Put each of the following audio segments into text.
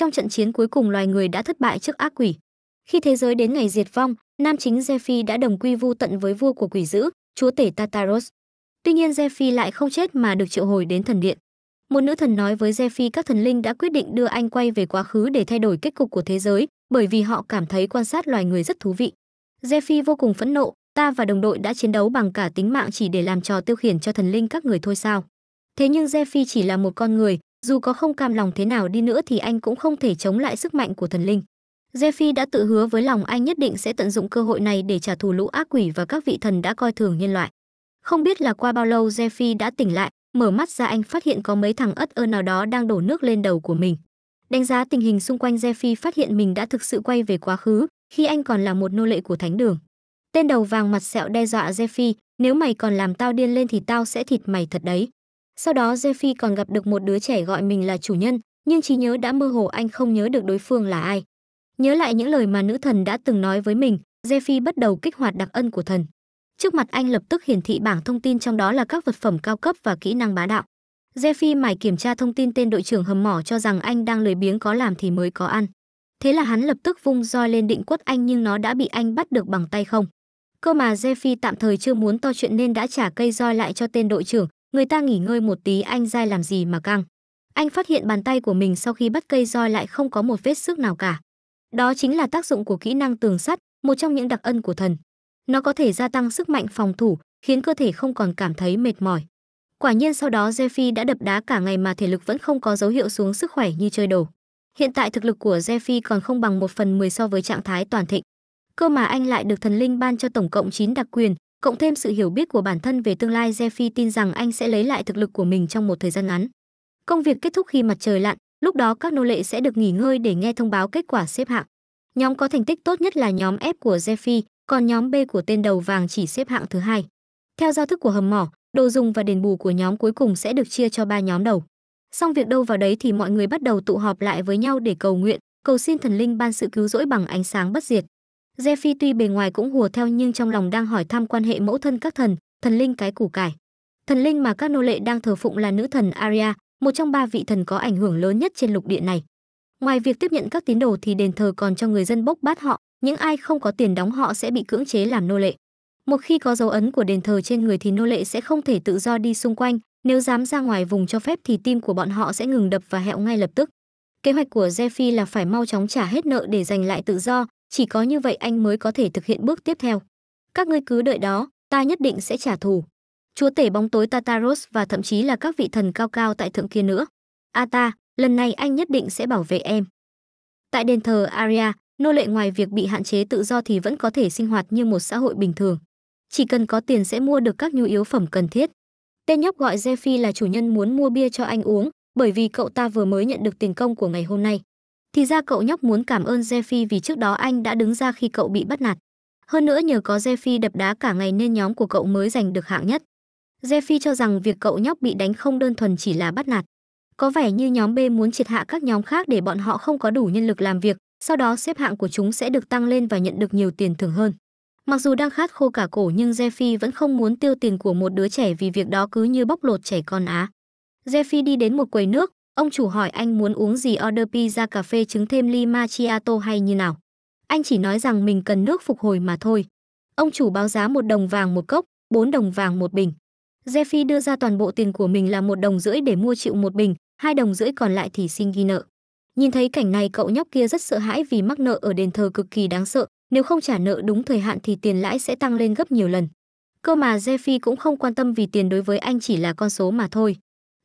Trong trận chiến cuối cùng loài người đã thất bại trước ác quỷ. Khi thế giới đến ngày diệt vong, nam chính Zephy đã đồng quy vu tận với vua của quỷ dữ, chúa tể Tataros Tuy nhiên Zephy lại không chết mà được triệu hồi đến thần điện. Một nữ thần nói với Zephy các thần linh đã quyết định đưa anh quay về quá khứ để thay đổi kết cục của thế giới, bởi vì họ cảm thấy quan sát loài người rất thú vị. Zephy vô cùng phẫn nộ, ta và đồng đội đã chiến đấu bằng cả tính mạng chỉ để làm trò tiêu khiển cho thần linh các người thôi sao. Thế nhưng Zephy chỉ là một con người, dù có không cam lòng thế nào đi nữa thì anh cũng không thể chống lại sức mạnh của thần linh. Jeffy đã tự hứa với lòng anh nhất định sẽ tận dụng cơ hội này để trả thù lũ ác quỷ và các vị thần đã coi thường nhân loại. Không biết là qua bao lâu Jeffy đã tỉnh lại, mở mắt ra anh phát hiện có mấy thằng ất ơ nào đó đang đổ nước lên đầu của mình. Đánh giá tình hình xung quanh Jeffy phát hiện mình đã thực sự quay về quá khứ, khi anh còn là một nô lệ của thánh đường. Tên đầu vàng mặt sẹo đe dọa Jeffy, nếu mày còn làm tao điên lên thì tao sẽ thịt mày thật đấy. Sau đó Jeffy còn gặp được một đứa trẻ gọi mình là chủ nhân, nhưng trí nhớ đã mơ hồ anh không nhớ được đối phương là ai. Nhớ lại những lời mà nữ thần đã từng nói với mình, Jeffy bắt đầu kích hoạt đặc ân của thần. Trước mặt anh lập tức hiển thị bảng thông tin trong đó là các vật phẩm cao cấp và kỹ năng bá đạo. Jeffy mải kiểm tra thông tin tên đội trưởng hầm mỏ cho rằng anh đang lười biếng có làm thì mới có ăn. Thế là hắn lập tức vung roi lên định quất anh nhưng nó đã bị anh bắt được bằng tay không. Cơ mà Jeffy tạm thời chưa muốn to chuyện nên đã trả cây roi lại cho tên đội trưởng, người ta nghỉ ngơi một tí anh dai làm gì mà căng anh phát hiện bàn tay của mình sau khi bắt cây roi lại không có một vết sức nào cả đó chính là tác dụng của kỹ năng tường sắt một trong những đặc ân của thần nó có thể gia tăng sức mạnh phòng thủ khiến cơ thể không còn cảm thấy mệt mỏi quả nhiên sau đó jeffy đã đập đá cả ngày mà thể lực vẫn không có dấu hiệu xuống sức khỏe như chơi đồ hiện tại thực lực của jeffy còn không bằng một phần 10 so với trạng thái toàn thịnh cơ mà anh lại được thần linh ban cho tổng cộng 9 đặc quyền Cộng thêm sự hiểu biết của bản thân về tương lai Jeffy tin rằng anh sẽ lấy lại thực lực của mình trong một thời gian ngắn. Công việc kết thúc khi mặt trời lặn, lúc đó các nô lệ sẽ được nghỉ ngơi để nghe thông báo kết quả xếp hạng. Nhóm có thành tích tốt nhất là nhóm F của Jeffy, còn nhóm B của tên đầu vàng chỉ xếp hạng thứ hai. Theo giao thức của hầm mỏ, đồ dùng và đền bù của nhóm cuối cùng sẽ được chia cho ba nhóm đầu. Xong việc đâu vào đấy thì mọi người bắt đầu tụ họp lại với nhau để cầu nguyện, cầu xin thần linh ban sự cứu rỗi bằng ánh sáng bất diệt. Giê tuy bề ngoài cũng hùa theo nhưng trong lòng đang hỏi thăm quan hệ mẫu thân các thần, thần linh cái củ cải. Thần linh mà các nô lệ đang thờ phụng là nữ thần Aria, một trong ba vị thần có ảnh hưởng lớn nhất trên lục địa này. Ngoài việc tiếp nhận các tín đồ thì đền thờ còn cho người dân bốc bát họ, những ai không có tiền đóng họ sẽ bị cưỡng chế làm nô lệ. Một khi có dấu ấn của đền thờ trên người thì nô lệ sẽ không thể tự do đi xung quanh, nếu dám ra ngoài vùng cho phép thì tim của bọn họ sẽ ngừng đập và hẹo ngay lập tức. Kế hoạch của Zephy là phải mau chóng trả hết nợ để giành lại tự do, chỉ có như vậy anh mới có thể thực hiện bước tiếp theo. Các ngươi cứ đợi đó, ta nhất định sẽ trả thù. Chúa tể bóng tối Tataros và thậm chí là các vị thần cao cao tại thượng kia nữa. A ta, lần này anh nhất định sẽ bảo vệ em. Tại đền thờ Aria, nô lệ ngoài việc bị hạn chế tự do thì vẫn có thể sinh hoạt như một xã hội bình thường. Chỉ cần có tiền sẽ mua được các nhu yếu phẩm cần thiết. Tên nhóc gọi jeffy là chủ nhân muốn mua bia cho anh uống, bởi vì cậu ta vừa mới nhận được tiền công của ngày hôm nay. Thì ra cậu nhóc muốn cảm ơn Jeffy vì trước đó anh đã đứng ra khi cậu bị bắt nạt. Hơn nữa nhờ có Jeffy đập đá cả ngày nên nhóm của cậu mới giành được hạng nhất. Jeffy cho rằng việc cậu nhóc bị đánh không đơn thuần chỉ là bắt nạt. Có vẻ như nhóm B muốn triệt hạ các nhóm khác để bọn họ không có đủ nhân lực làm việc, sau đó xếp hạng của chúng sẽ được tăng lên và nhận được nhiều tiền thưởng hơn. Mặc dù đang khát khô cả cổ nhưng Jeffy vẫn không muốn tiêu tiền của một đứa trẻ vì việc đó cứ như bóc lột trẻ con á. Jeffy đi đến một quầy nước, Ông chủ hỏi anh muốn uống gì order pizza cà phê trứng thêm ly macchiato hay như nào. Anh chỉ nói rằng mình cần nước phục hồi mà thôi. Ông chủ báo giá một đồng vàng một cốc, 4 đồng vàng một bình. Jeffy đưa ra toàn bộ tiền của mình là một đồng rưỡi để mua chịu một bình, hai đồng rưỡi còn lại thì xin ghi nợ. Nhìn thấy cảnh này cậu nhóc kia rất sợ hãi vì mắc nợ ở đền thờ cực kỳ đáng sợ, nếu không trả nợ đúng thời hạn thì tiền lãi sẽ tăng lên gấp nhiều lần. Cơ mà Jeffy cũng không quan tâm vì tiền đối với anh chỉ là con số mà thôi.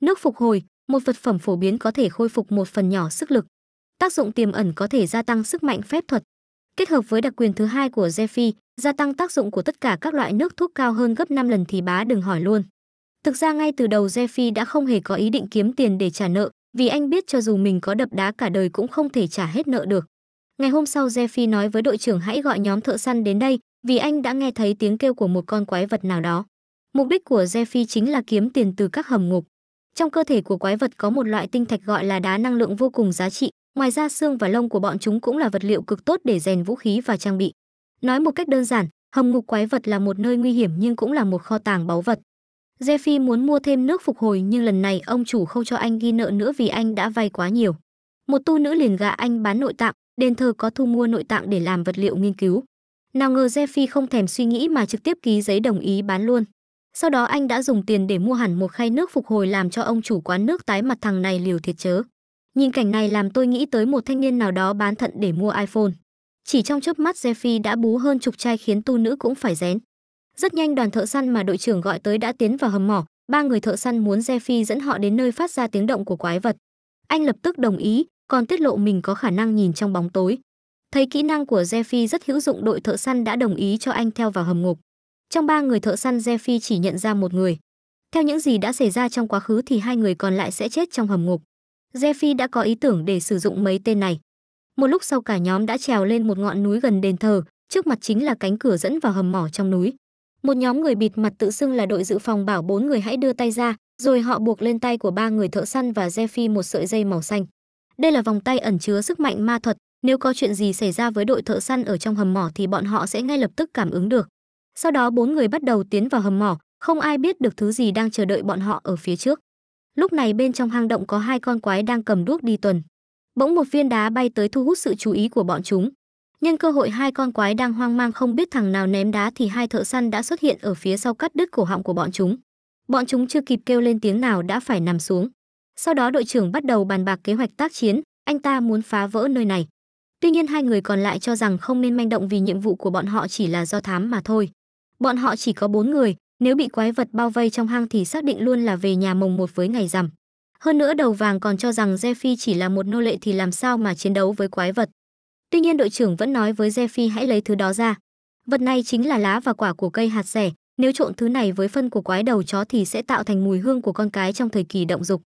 Nước phục hồi, một vật phẩm phổ biến có thể khôi phục một phần nhỏ sức lực. Tác dụng tiềm ẩn có thể gia tăng sức mạnh phép thuật. Kết hợp với đặc quyền thứ hai của Zephy, gia tăng tác dụng của tất cả các loại nước thuốc cao hơn gấp 5 lần thì bá đừng hỏi luôn. Thực ra ngay từ đầu Zephy đã không hề có ý định kiếm tiền để trả nợ, vì anh biết cho dù mình có đập đá cả đời cũng không thể trả hết nợ được. Ngày hôm sau Zephy nói với đội trưởng hãy gọi nhóm thợ săn đến đây, vì anh đã nghe thấy tiếng kêu của một con quái vật nào đó. Mục đích của Zephy chính là kiếm tiền từ các hầm ngục. Trong cơ thể của quái vật có một loại tinh thạch gọi là đá năng lượng vô cùng giá trị, ngoài ra xương và lông của bọn chúng cũng là vật liệu cực tốt để rèn vũ khí và trang bị. Nói một cách đơn giản, hầm ngục quái vật là một nơi nguy hiểm nhưng cũng là một kho tàng báu vật. Jeffy muốn mua thêm nước phục hồi nhưng lần này ông chủ không cho anh ghi nợ nữa vì anh đã vay quá nhiều. Một tu nữ liền gạ anh bán nội tạng, đền thờ có thu mua nội tạng để làm vật liệu nghiên cứu. Nào ngờ Jeffy không thèm suy nghĩ mà trực tiếp ký giấy đồng ý bán luôn. Sau đó anh đã dùng tiền để mua hẳn một khay nước phục hồi làm cho ông chủ quán nước tái mặt thằng này liều thiệt chớ. Nhìn cảnh này làm tôi nghĩ tới một thanh niên nào đó bán thận để mua iPhone. Chỉ trong chớp mắt Jeffy đã bú hơn chục chai khiến tu nữ cũng phải rén. Rất nhanh đoàn thợ săn mà đội trưởng gọi tới đã tiến vào hầm mỏ, ba người thợ săn muốn Jeffy dẫn họ đến nơi phát ra tiếng động của quái vật. Anh lập tức đồng ý, còn tiết lộ mình có khả năng nhìn trong bóng tối. Thấy kỹ năng của Jeffy rất hữu dụng đội thợ săn đã đồng ý cho anh theo vào hầm ngục. Trong ba người thợ săn Jeffy chỉ nhận ra một người. Theo những gì đã xảy ra trong quá khứ thì hai người còn lại sẽ chết trong hầm ngục. Jeffy đã có ý tưởng để sử dụng mấy tên này. Một lúc sau cả nhóm đã trèo lên một ngọn núi gần đền thờ, trước mặt chính là cánh cửa dẫn vào hầm mỏ trong núi. Một nhóm người bịt mặt tự xưng là đội dự phòng bảo bốn người hãy đưa tay ra, rồi họ buộc lên tay của ba người thợ săn và Jeffy một sợi dây màu xanh. Đây là vòng tay ẩn chứa sức mạnh ma thuật, nếu có chuyện gì xảy ra với đội thợ săn ở trong hầm mỏ thì bọn họ sẽ ngay lập tức cảm ứng được. Sau đó bốn người bắt đầu tiến vào hầm mỏ, không ai biết được thứ gì đang chờ đợi bọn họ ở phía trước. Lúc này bên trong hang động có hai con quái đang cầm đuốc đi tuần. Bỗng một viên đá bay tới thu hút sự chú ý của bọn chúng. Nhân cơ hội hai con quái đang hoang mang không biết thằng nào ném đá thì hai thợ săn đã xuất hiện ở phía sau cắt đứt cổ họng của bọn chúng. Bọn chúng chưa kịp kêu lên tiếng nào đã phải nằm xuống. Sau đó đội trưởng bắt đầu bàn bạc kế hoạch tác chiến, anh ta muốn phá vỡ nơi này. Tuy nhiên hai người còn lại cho rằng không nên manh động vì nhiệm vụ của bọn họ chỉ là do thám mà thôi. Bọn họ chỉ có bốn người, nếu bị quái vật bao vây trong hang thì xác định luôn là về nhà mồng một với ngày rằm. Hơn nữa đầu vàng còn cho rằng jeffy chỉ là một nô lệ thì làm sao mà chiến đấu với quái vật. Tuy nhiên đội trưởng vẫn nói với jeffy hãy lấy thứ đó ra. Vật này chính là lá và quả của cây hạt rẻ, nếu trộn thứ này với phân của quái đầu chó thì sẽ tạo thành mùi hương của con cái trong thời kỳ động dục.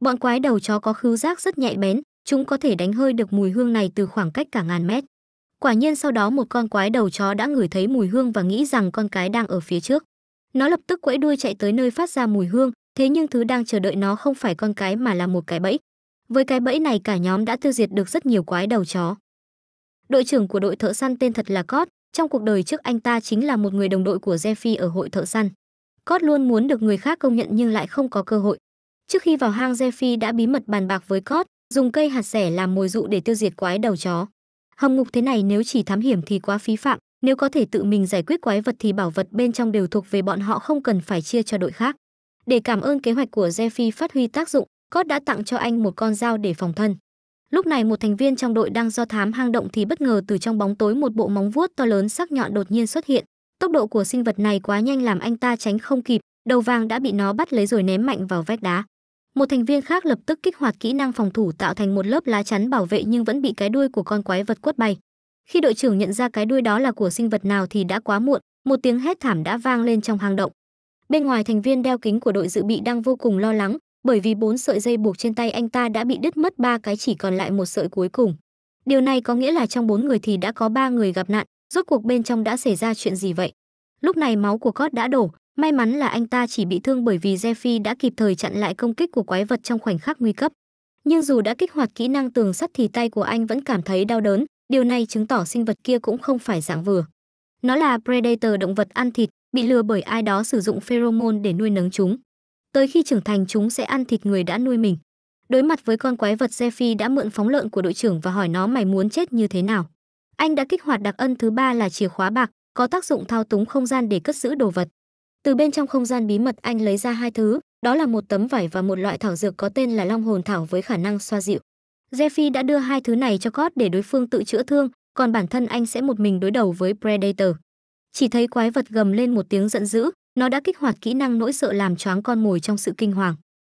Bọn quái đầu chó có khứu giác rất nhạy bén, chúng có thể đánh hơi được mùi hương này từ khoảng cách cả ngàn mét. Quả nhiên sau đó một con quái đầu chó đã ngửi thấy mùi hương và nghĩ rằng con cái đang ở phía trước. Nó lập tức quẫy đuôi chạy tới nơi phát ra mùi hương, thế nhưng thứ đang chờ đợi nó không phải con cái mà là một cái bẫy. Với cái bẫy này cả nhóm đã tiêu diệt được rất nhiều quái đầu chó. Đội trưởng của đội thợ săn tên thật là Cót, trong cuộc đời trước anh ta chính là một người đồng đội của Jeffy ở hội thợ săn. Cót luôn muốn được người khác công nhận nhưng lại không có cơ hội. Trước khi vào hang Jeffy đã bí mật bàn bạc với Cót, dùng cây hạt sẻ làm mồi dụ để tiêu diệt quái đầu chó. Hầm ngục thế này nếu chỉ thám hiểm thì quá phí phạm, nếu có thể tự mình giải quyết quái vật thì bảo vật bên trong đều thuộc về bọn họ không cần phải chia cho đội khác. Để cảm ơn kế hoạch của Jeffy phát huy tác dụng, Cốt đã tặng cho anh một con dao để phòng thân. Lúc này một thành viên trong đội đang do thám hang động thì bất ngờ từ trong bóng tối một bộ móng vuốt to lớn sắc nhọn đột nhiên xuất hiện. Tốc độ của sinh vật này quá nhanh làm anh ta tránh không kịp, đầu vàng đã bị nó bắt lấy rồi ném mạnh vào vách đá. Một thành viên khác lập tức kích hoạt kỹ năng phòng thủ tạo thành một lớp lá chắn bảo vệ nhưng vẫn bị cái đuôi của con quái vật quất bay. Khi đội trưởng nhận ra cái đuôi đó là của sinh vật nào thì đã quá muộn, một tiếng hét thảm đã vang lên trong hang động. Bên ngoài thành viên đeo kính của đội dự bị đang vô cùng lo lắng, bởi vì bốn sợi dây buộc trên tay anh ta đã bị đứt mất ba cái chỉ còn lại một sợi cuối cùng. Điều này có nghĩa là trong bốn người thì đã có ba người gặp nạn, rốt cuộc bên trong đã xảy ra chuyện gì vậy? Lúc này máu của Cốt đã đổ, May mắn là anh ta chỉ bị thương bởi vì Jeffy đã kịp thời chặn lại công kích của quái vật trong khoảnh khắc nguy cấp. Nhưng dù đã kích hoạt kỹ năng tường sắt thì tay của anh vẫn cảm thấy đau đớn, điều này chứng tỏ sinh vật kia cũng không phải dạng vừa. Nó là predator động vật ăn thịt, bị lừa bởi ai đó sử dụng pheromone để nuôi nấng chúng. Tới khi trưởng thành chúng sẽ ăn thịt người đã nuôi mình. Đối mặt với con quái vật Zephy đã mượn phóng lợn của đội trưởng và hỏi nó mày muốn chết như thế nào. Anh đã kích hoạt đặc ân thứ ba là chìa khóa bạc, có tác dụng thao túng không gian để cất giữ đồ vật từ bên trong không gian bí mật anh lấy ra hai thứ đó là một tấm vải và một loại thảo dược có tên là long hồn thảo với khả năng xoa dịu jeffy đã đưa hai thứ này cho cót để đối phương tự chữa thương còn bản thân anh sẽ một mình đối đầu với predator chỉ thấy quái vật gầm lên một tiếng giận dữ nó đã kích hoạt kỹ năng nỗi sợ làm choáng con mồi trong sự kinh hoàng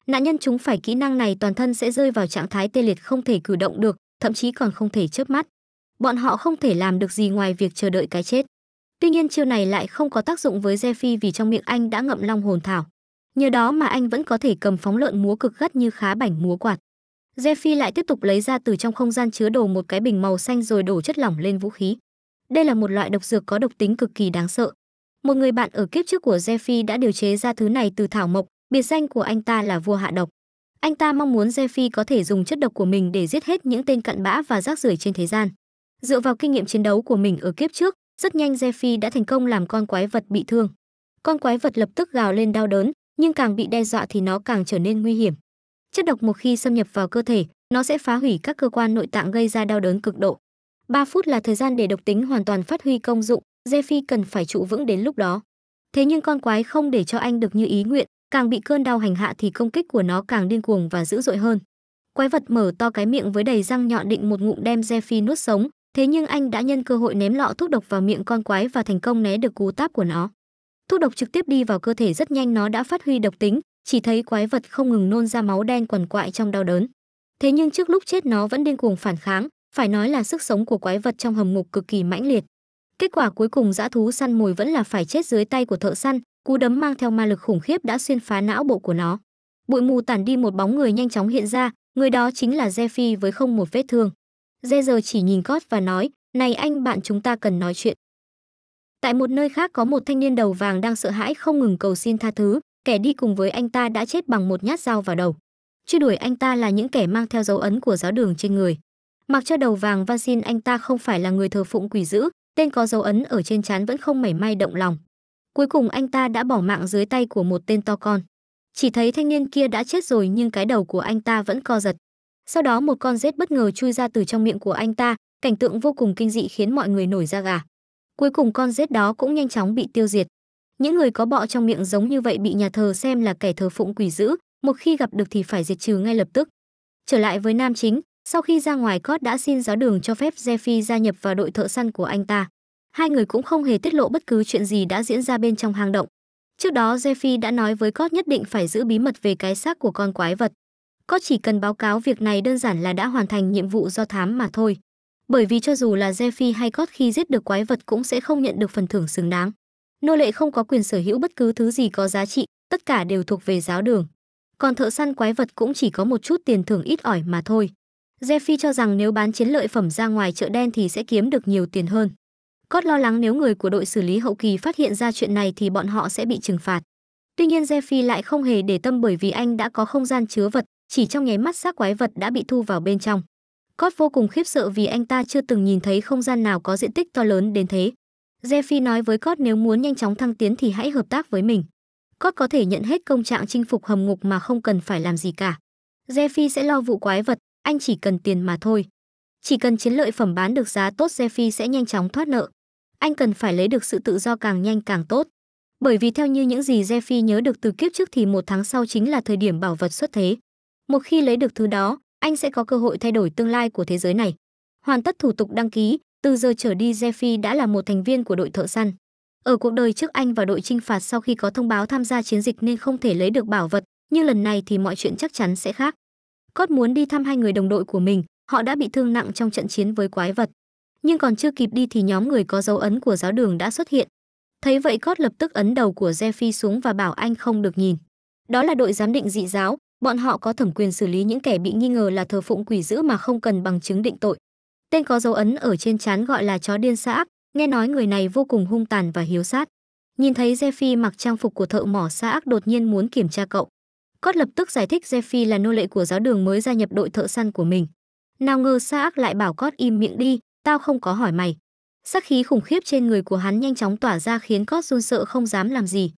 nạn nhân chúng phải kỹ năng này toàn thân sẽ rơi vào trạng thái tê liệt không thể cử động được thậm chí còn không thể chớp mắt bọn họ không thể làm được gì ngoài việc chờ đợi cái chết Tuy nhiên chiêu này lại không có tác dụng với Zephy vì trong miệng anh đã ngậm long hồn thảo. Nhờ đó mà anh vẫn có thể cầm phóng lợn múa cực gắt như khá bảnh múa quạt. Zephy lại tiếp tục lấy ra từ trong không gian chứa đồ một cái bình màu xanh rồi đổ chất lỏng lên vũ khí. Đây là một loại độc dược có độc tính cực kỳ đáng sợ. Một người bạn ở kiếp trước của Zephy đã điều chế ra thứ này từ thảo mộc, biệt danh của anh ta là vua hạ độc. Anh ta mong muốn Zephy có thể dùng chất độc của mình để giết hết những tên cặn bã và rác rưởi trên thế gian. Dựa vào kinh nghiệm chiến đấu của mình ở kiếp trước, rất nhanh Jeffy đã thành công làm con quái vật bị thương. Con quái vật lập tức gào lên đau đớn, nhưng càng bị đe dọa thì nó càng trở nên nguy hiểm. Chất độc một khi xâm nhập vào cơ thể, nó sẽ phá hủy các cơ quan nội tạng gây ra đau đớn cực độ. 3 phút là thời gian để độc tính hoàn toàn phát huy công dụng, Jeffy cần phải trụ vững đến lúc đó. Thế nhưng con quái không để cho anh được như ý nguyện, càng bị cơn đau hành hạ thì công kích của nó càng điên cuồng và dữ dội hơn. Quái vật mở to cái miệng với đầy răng nhọn định một ngụm đem Jeffy nuốt sống, Thế nhưng anh đã nhân cơ hội ném lọ thuốc độc vào miệng con quái và thành công né được cú táp của nó. Thuốc độc trực tiếp đi vào cơ thể rất nhanh nó đã phát huy độc tính, chỉ thấy quái vật không ngừng nôn ra máu đen quằn quại trong đau đớn. Thế nhưng trước lúc chết nó vẫn điên cuồng phản kháng, phải nói là sức sống của quái vật trong hầm ngục cực kỳ mãnh liệt. Kết quả cuối cùng dã thú săn mồi vẫn là phải chết dưới tay của thợ săn, cú đấm mang theo ma lực khủng khiếp đã xuyên phá não bộ của nó. Bụi mù tản đi một bóng người nhanh chóng hiện ra, người đó chính là Zephy với không một vết thương giờ chỉ nhìn Cốt và nói, này anh bạn chúng ta cần nói chuyện. Tại một nơi khác có một thanh niên đầu vàng đang sợ hãi không ngừng cầu xin tha thứ, kẻ đi cùng với anh ta đã chết bằng một nhát dao vào đầu. Chưa đuổi anh ta là những kẻ mang theo dấu ấn của giáo đường trên người. Mặc cho đầu vàng van xin anh ta không phải là người thờ phụng quỷ dữ, tên có dấu ấn ở trên trán vẫn không mảy may động lòng. Cuối cùng anh ta đã bỏ mạng dưới tay của một tên to con. Chỉ thấy thanh niên kia đã chết rồi nhưng cái đầu của anh ta vẫn co giật. Sau đó một con rết bất ngờ chui ra từ trong miệng của anh ta, cảnh tượng vô cùng kinh dị khiến mọi người nổi da gà. Cuối cùng con rết đó cũng nhanh chóng bị tiêu diệt. Những người có bọ trong miệng giống như vậy bị nhà thờ xem là kẻ thờ phụng quỷ dữ, một khi gặp được thì phải diệt trừ ngay lập tức. Trở lại với nam chính, sau khi ra ngoài Cốt đã xin giáo đường cho phép Jeffy gia nhập vào đội thợ săn của anh ta. Hai người cũng không hề tiết lộ bất cứ chuyện gì đã diễn ra bên trong hang động. Trước đó Jeffy đã nói với Cốt nhất định phải giữ bí mật về cái xác của con quái vật có chỉ cần báo cáo việc này đơn giản là đã hoàn thành nhiệm vụ do thám mà thôi. Bởi vì cho dù là Zephy hay Cốt khi giết được quái vật cũng sẽ không nhận được phần thưởng xứng đáng. Nô lệ không có quyền sở hữu bất cứ thứ gì có giá trị, tất cả đều thuộc về giáo đường. Còn thợ săn quái vật cũng chỉ có một chút tiền thưởng ít ỏi mà thôi. Zephy cho rằng nếu bán chiến lợi phẩm ra ngoài chợ đen thì sẽ kiếm được nhiều tiền hơn. Cốt lo lắng nếu người của đội xử lý hậu kỳ phát hiện ra chuyện này thì bọn họ sẽ bị trừng phạt. Tuy nhiên Zephy lại không hề để tâm bởi vì anh đã có không gian chứa vật, chỉ trong nháy mắt xác quái vật đã bị thu vào bên trong. Cót vô cùng khiếp sợ vì anh ta chưa từng nhìn thấy không gian nào có diện tích to lớn đến thế. Jeffy nói với Cót nếu muốn nhanh chóng thăng tiến thì hãy hợp tác với mình. Cót có thể nhận hết công trạng chinh phục hầm ngục mà không cần phải làm gì cả. Jeffy sẽ lo vụ quái vật, anh chỉ cần tiền mà thôi. Chỉ cần chiến lợi phẩm bán được giá tốt Jeffy sẽ nhanh chóng thoát nợ. Anh cần phải lấy được sự tự do càng nhanh càng tốt. Bởi vì theo như những gì Jeffy nhớ được từ kiếp trước thì một tháng sau chính là thời điểm bảo vật xuất thế. Một khi lấy được thứ đó, anh sẽ có cơ hội thay đổi tương lai của thế giới này. Hoàn tất thủ tục đăng ký, từ giờ trở đi Jeffy đã là một thành viên của đội thợ săn. Ở cuộc đời trước anh và đội trinh phạt sau khi có thông báo tham gia chiến dịch nên không thể lấy được bảo vật, nhưng lần này thì mọi chuyện chắc chắn sẽ khác. Cốt muốn đi thăm hai người đồng đội của mình, họ đã bị thương nặng trong trận chiến với quái vật. Nhưng còn chưa kịp đi thì nhóm người có dấu ấn của giáo đường đã xuất hiện. Thấy vậy Cốt lập tức ấn đầu của Jeffy xuống và bảo anh không được nhìn. Đó là đội giám định dị giáo, bọn họ có thẩm quyền xử lý những kẻ bị nghi ngờ là thờ phụng quỷ dữ mà không cần bằng chứng định tội. Tên có dấu ấn ở trên trán gọi là chó điên xã ác, nghe nói người này vô cùng hung tàn và hiếu sát. Nhìn thấy Jeffy mặc trang phục của thợ mỏ xã ác đột nhiên muốn kiểm tra cậu. Cốt lập tức giải thích Jeffy là nô lệ của giáo đường mới gia nhập đội thợ săn của mình. Nào ngờ xã ác lại bảo Cốt im miệng đi, tao không có hỏi mày. Sắc khí khủng khiếp trên người của hắn nhanh chóng tỏa ra khiến Cốt run sợ không dám làm gì.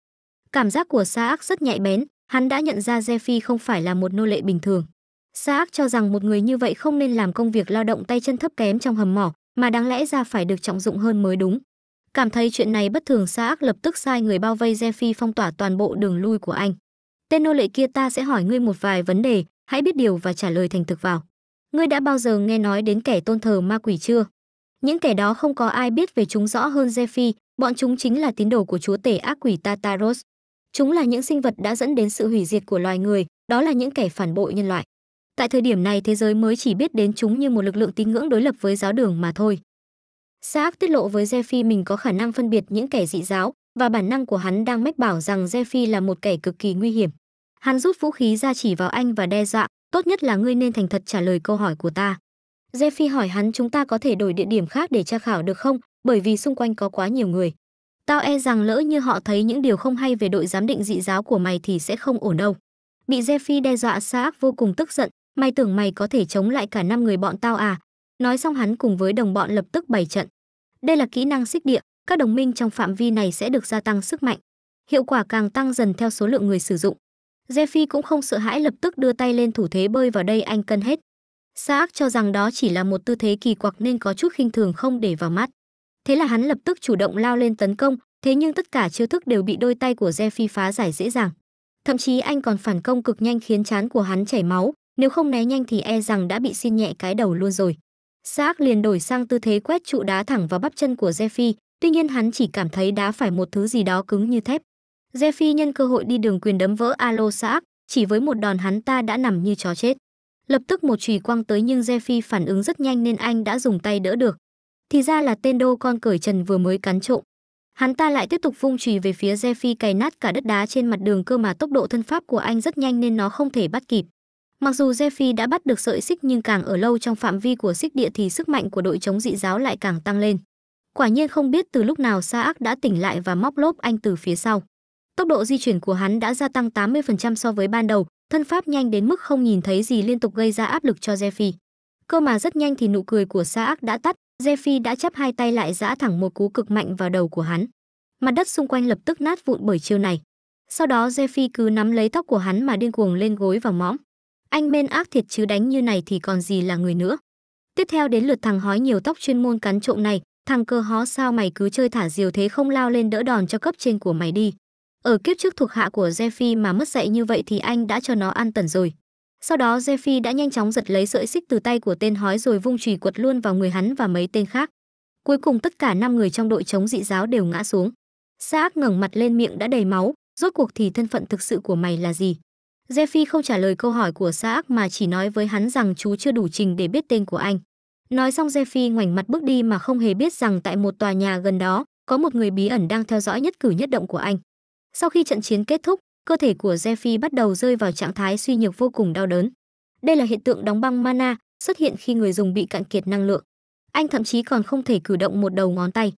Cảm giác của xã ác rất nhạy bén, Hắn đã nhận ra Jeffy không phải là một nô lệ bình thường. Saak cho rằng một người như vậy không nên làm công việc lao động tay chân thấp kém trong hầm mỏ, mà đáng lẽ ra phải được trọng dụng hơn mới đúng. Cảm thấy chuyện này bất thường Saak lập tức sai người bao vây Jeffy phong tỏa toàn bộ đường lui của anh. Tên nô lệ kia ta sẽ hỏi ngươi một vài vấn đề, hãy biết điều và trả lời thành thực vào. Ngươi đã bao giờ nghe nói đến kẻ tôn thờ ma quỷ chưa? Những kẻ đó không có ai biết về chúng rõ hơn Jeffy, bọn chúng chính là tín đồ của chúa tể ác quỷ Tartaros chúng là những sinh vật đã dẫn đến sự hủy diệt của loài người đó là những kẻ phản bội nhân loại tại thời điểm này thế giới mới chỉ biết đến chúng như một lực lượng tín ngưỡng đối lập với giáo đường mà thôi saab tiết lộ với jeffy mình có khả năng phân biệt những kẻ dị giáo và bản năng của hắn đang mách bảo rằng jeffy là một kẻ cực kỳ nguy hiểm hắn rút vũ khí ra chỉ vào anh và đe dọa tốt nhất là ngươi nên thành thật trả lời câu hỏi của ta jeffy hỏi hắn chúng ta có thể đổi địa điểm khác để tra khảo được không bởi vì xung quanh có quá nhiều người Tao e rằng lỡ như họ thấy những điều không hay về đội giám định dị giáo của mày thì sẽ không ổn đâu. Bị Jeffy đe dọa Saak vô cùng tức giận, mày tưởng mày có thể chống lại cả năm người bọn tao à? Nói xong hắn cùng với đồng bọn lập tức bày trận. Đây là kỹ năng xích địa, các đồng minh trong phạm vi này sẽ được gia tăng sức mạnh. Hiệu quả càng tăng dần theo số lượng người sử dụng. Jeffy cũng không sợ hãi lập tức đưa tay lên thủ thế bơi vào đây anh cân hết. Saak cho rằng đó chỉ là một tư thế kỳ quặc nên có chút khinh thường không để vào mắt. Thế là hắn lập tức chủ động lao lên tấn công, thế nhưng tất cả chiêu thức đều bị đôi tay của Jeffy phá giải dễ dàng. Thậm chí anh còn phản công cực nhanh khiến chán của hắn chảy máu, nếu không né nhanh thì e rằng đã bị xin nhẹ cái đầu luôn rồi. Saak liền đổi sang tư thế quét trụ đá thẳng vào bắp chân của Jeffy, tuy nhiên hắn chỉ cảm thấy đá phải một thứ gì đó cứng như thép. Jeffy nhân cơ hội đi đường quyền đấm vỡ Alo Saak, chỉ với một đòn hắn ta đã nằm như chó chết. Lập tức một chùy quăng tới nhưng Jeffy phản ứng rất nhanh nên anh đã dùng tay đỡ được. Thì ra là tên đô con cởi trần vừa mới cắn trộm. Hắn ta lại tiếp tục vung chùy về phía Zephy cày nát cả đất đá trên mặt đường cơ mà tốc độ thân pháp của anh rất nhanh nên nó không thể bắt kịp. Mặc dù Zephy đã bắt được sợi xích nhưng càng ở lâu trong phạm vi của xích địa thì sức mạnh của đội chống dị giáo lại càng tăng lên. Quả nhiên không biết từ lúc nào Sa Ác đã tỉnh lại và móc lốp anh từ phía sau. Tốc độ di chuyển của hắn đã gia tăng 80% so với ban đầu, thân pháp nhanh đến mức không nhìn thấy gì liên tục gây ra áp lực cho Zephy. Cơ mà rất nhanh thì nụ cười của Sa Ác đã tắt, Jeffy đã chắp hai tay lại giã thẳng một cú cực mạnh vào đầu của hắn. Mặt đất xung quanh lập tức nát vụn bởi chiêu này. Sau đó Jeffy cứ nắm lấy tóc của hắn mà điên cuồng lên gối và mõm. Anh bên ác thiệt chứ đánh như này thì còn gì là người nữa. Tiếp theo đến lượt thằng hói nhiều tóc chuyên môn cắn trộm này, thằng cơ hó sao mày cứ chơi thả diều thế không lao lên đỡ đòn cho cấp trên của mày đi. Ở kiếp trước thuộc hạ của Jeffy mà mất dạy như vậy thì anh đã cho nó ăn tần rồi. Sau đó Jeffy đã nhanh chóng giật lấy sợi xích từ tay của tên hói rồi vung chùy quật luôn vào người hắn và mấy tên khác. Cuối cùng tất cả năm người trong đội chống dị giáo đều ngã xuống. Saak ngẩng mặt lên miệng đã đầy máu, rốt cuộc thì thân phận thực sự của mày là gì? Jeffy không trả lời câu hỏi của Saak mà chỉ nói với hắn rằng chú chưa đủ trình để biết tên của anh. Nói xong Jeffy ngoảnh mặt bước đi mà không hề biết rằng tại một tòa nhà gần đó, có một người bí ẩn đang theo dõi nhất cử nhất động của anh. Sau khi trận chiến kết thúc, cơ thể của Zephy bắt đầu rơi vào trạng thái suy nhược vô cùng đau đớn. Đây là hiện tượng đóng băng mana xuất hiện khi người dùng bị cạn kiệt năng lượng. Anh thậm chí còn không thể cử động một đầu ngón tay.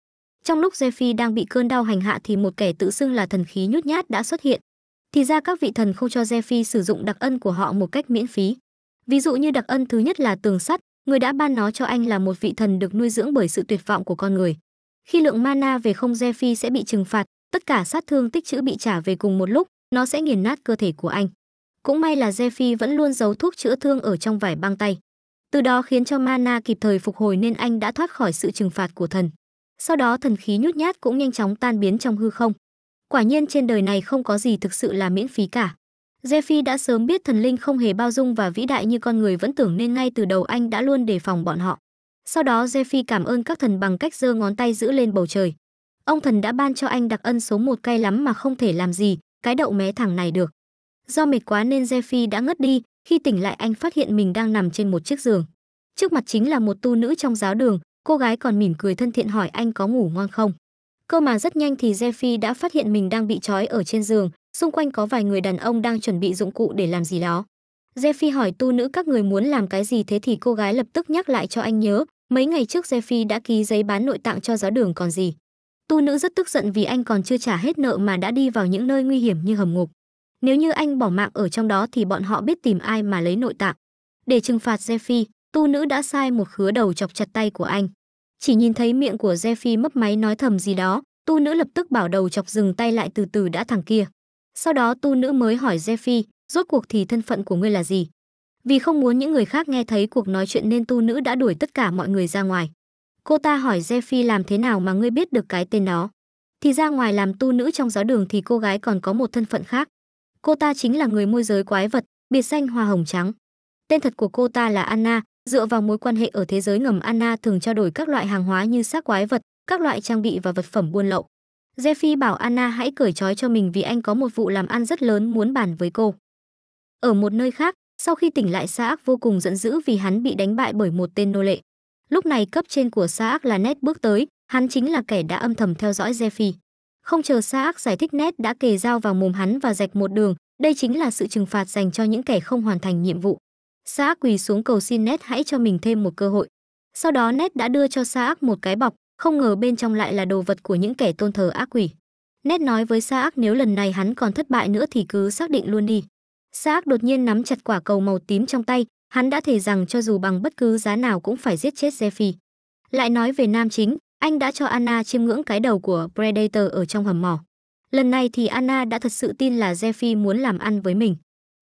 Trong lúc Zephy đang bị cơn đau hành hạ thì một kẻ tự xưng là thần khí nhút nhát đã xuất hiện. Thì ra các vị thần không cho Zephy sử dụng đặc ân của họ một cách miễn phí. Ví dụ như đặc ân thứ nhất là tường sắt, người đã ban nó cho anh là một vị thần được nuôi dưỡng bởi sự tuyệt vọng của con người. Khi lượng mana về không Zephy sẽ bị trừng phạt, tất cả sát thương tích chữ bị trả về cùng một lúc, nó sẽ nghiền nát cơ thể của anh. Cũng may là Jeffy vẫn luôn giấu thuốc chữa thương ở trong vải băng tay. Từ đó khiến cho Mana kịp thời phục hồi nên anh đã thoát khỏi sự trừng phạt của thần. Sau đó thần khí nhút nhát cũng nhanh chóng tan biến trong hư không. Quả nhiên trên đời này không có gì thực sự là miễn phí cả. Jeffy đã sớm biết thần linh không hề bao dung và vĩ đại như con người vẫn tưởng nên ngay từ đầu anh đã luôn đề phòng bọn họ. Sau đó Jeffy cảm ơn các thần bằng cách giơ ngón tay giữ lên bầu trời. Ông thần đã ban cho anh đặc ân số một cay lắm mà không thể làm gì, cái đậu mé thẳng này được. Do mệt quá nên Jeffy đã ngất đi, khi tỉnh lại anh phát hiện mình đang nằm trên một chiếc giường. Trước mặt chính là một tu nữ trong giáo đường, cô gái còn mỉm cười thân thiện hỏi anh có ngủ ngon không. Cơ mà rất nhanh thì Jeffy đã phát hiện mình đang bị trói ở trên giường, xung quanh có vài người đàn ông đang chuẩn bị dụng cụ để làm gì đó. Jeffy hỏi tu nữ các người muốn làm cái gì thế thì cô gái lập tức nhắc lại cho anh nhớ, mấy ngày trước Jeffy đã ký giấy bán nội tạng cho giáo đường còn gì. Tu nữ rất tức giận vì anh còn chưa trả hết nợ mà đã đi vào những nơi nguy hiểm như hầm ngục. Nếu như anh bỏ mạng ở trong đó thì bọn họ biết tìm ai mà lấy nội tạng. Để trừng phạt Zephy, tu nữ đã sai một khứa đầu chọc chặt tay của anh. Chỉ nhìn thấy miệng của Zephy mấp máy nói thầm gì đó, tu nữ lập tức bảo đầu chọc dừng tay lại từ từ đã thằng kia. Sau đó tu nữ mới hỏi Zephy, rốt cuộc thì thân phận của ngươi là gì? Vì không muốn những người khác nghe thấy cuộc nói chuyện nên tu nữ đã đuổi tất cả mọi người ra ngoài. Cô ta hỏi Jeffy làm thế nào mà ngươi biết được cái tên đó. Thì ra ngoài làm tu nữ trong gió đường thì cô gái còn có một thân phận khác. Cô ta chính là người môi giới quái vật, biệt danh hoa hồng trắng. Tên thật của cô ta là Anna, dựa vào mối quan hệ ở thế giới ngầm Anna thường trao đổi các loại hàng hóa như xác quái vật, các loại trang bị và vật phẩm buôn lậu. Jeffy bảo Anna hãy cởi trói cho mình vì anh có một vụ làm ăn rất lớn muốn bàn với cô. Ở một nơi khác, sau khi tỉnh lại Sa ác vô cùng giận dữ vì hắn bị đánh bại bởi một tên nô lệ. Lúc này cấp trên của Sa là Ned bước tới, hắn chính là kẻ đã âm thầm theo dõi Jeffy. Không chờ Sa giải thích Ned đã kề dao vào mồm hắn và rạch một đường, đây chính là sự trừng phạt dành cho những kẻ không hoàn thành nhiệm vụ. Sa quỳ xuống cầu xin Ned hãy cho mình thêm một cơ hội. Sau đó Ned đã đưa cho Sa một cái bọc, không ngờ bên trong lại là đồ vật của những kẻ tôn thờ ác quỷ. Ned nói với Sa nếu lần này hắn còn thất bại nữa thì cứ xác định luôn đi. Sa đột nhiên nắm chặt quả cầu màu tím trong tay, Hắn đã thề rằng cho dù bằng bất cứ giá nào cũng phải giết chết Zephy. Lại nói về nam chính, anh đã cho Anna chiêm ngưỡng cái đầu của Predator ở trong hầm mỏ. Lần này thì Anna đã thật sự tin là Zephy muốn làm ăn với mình.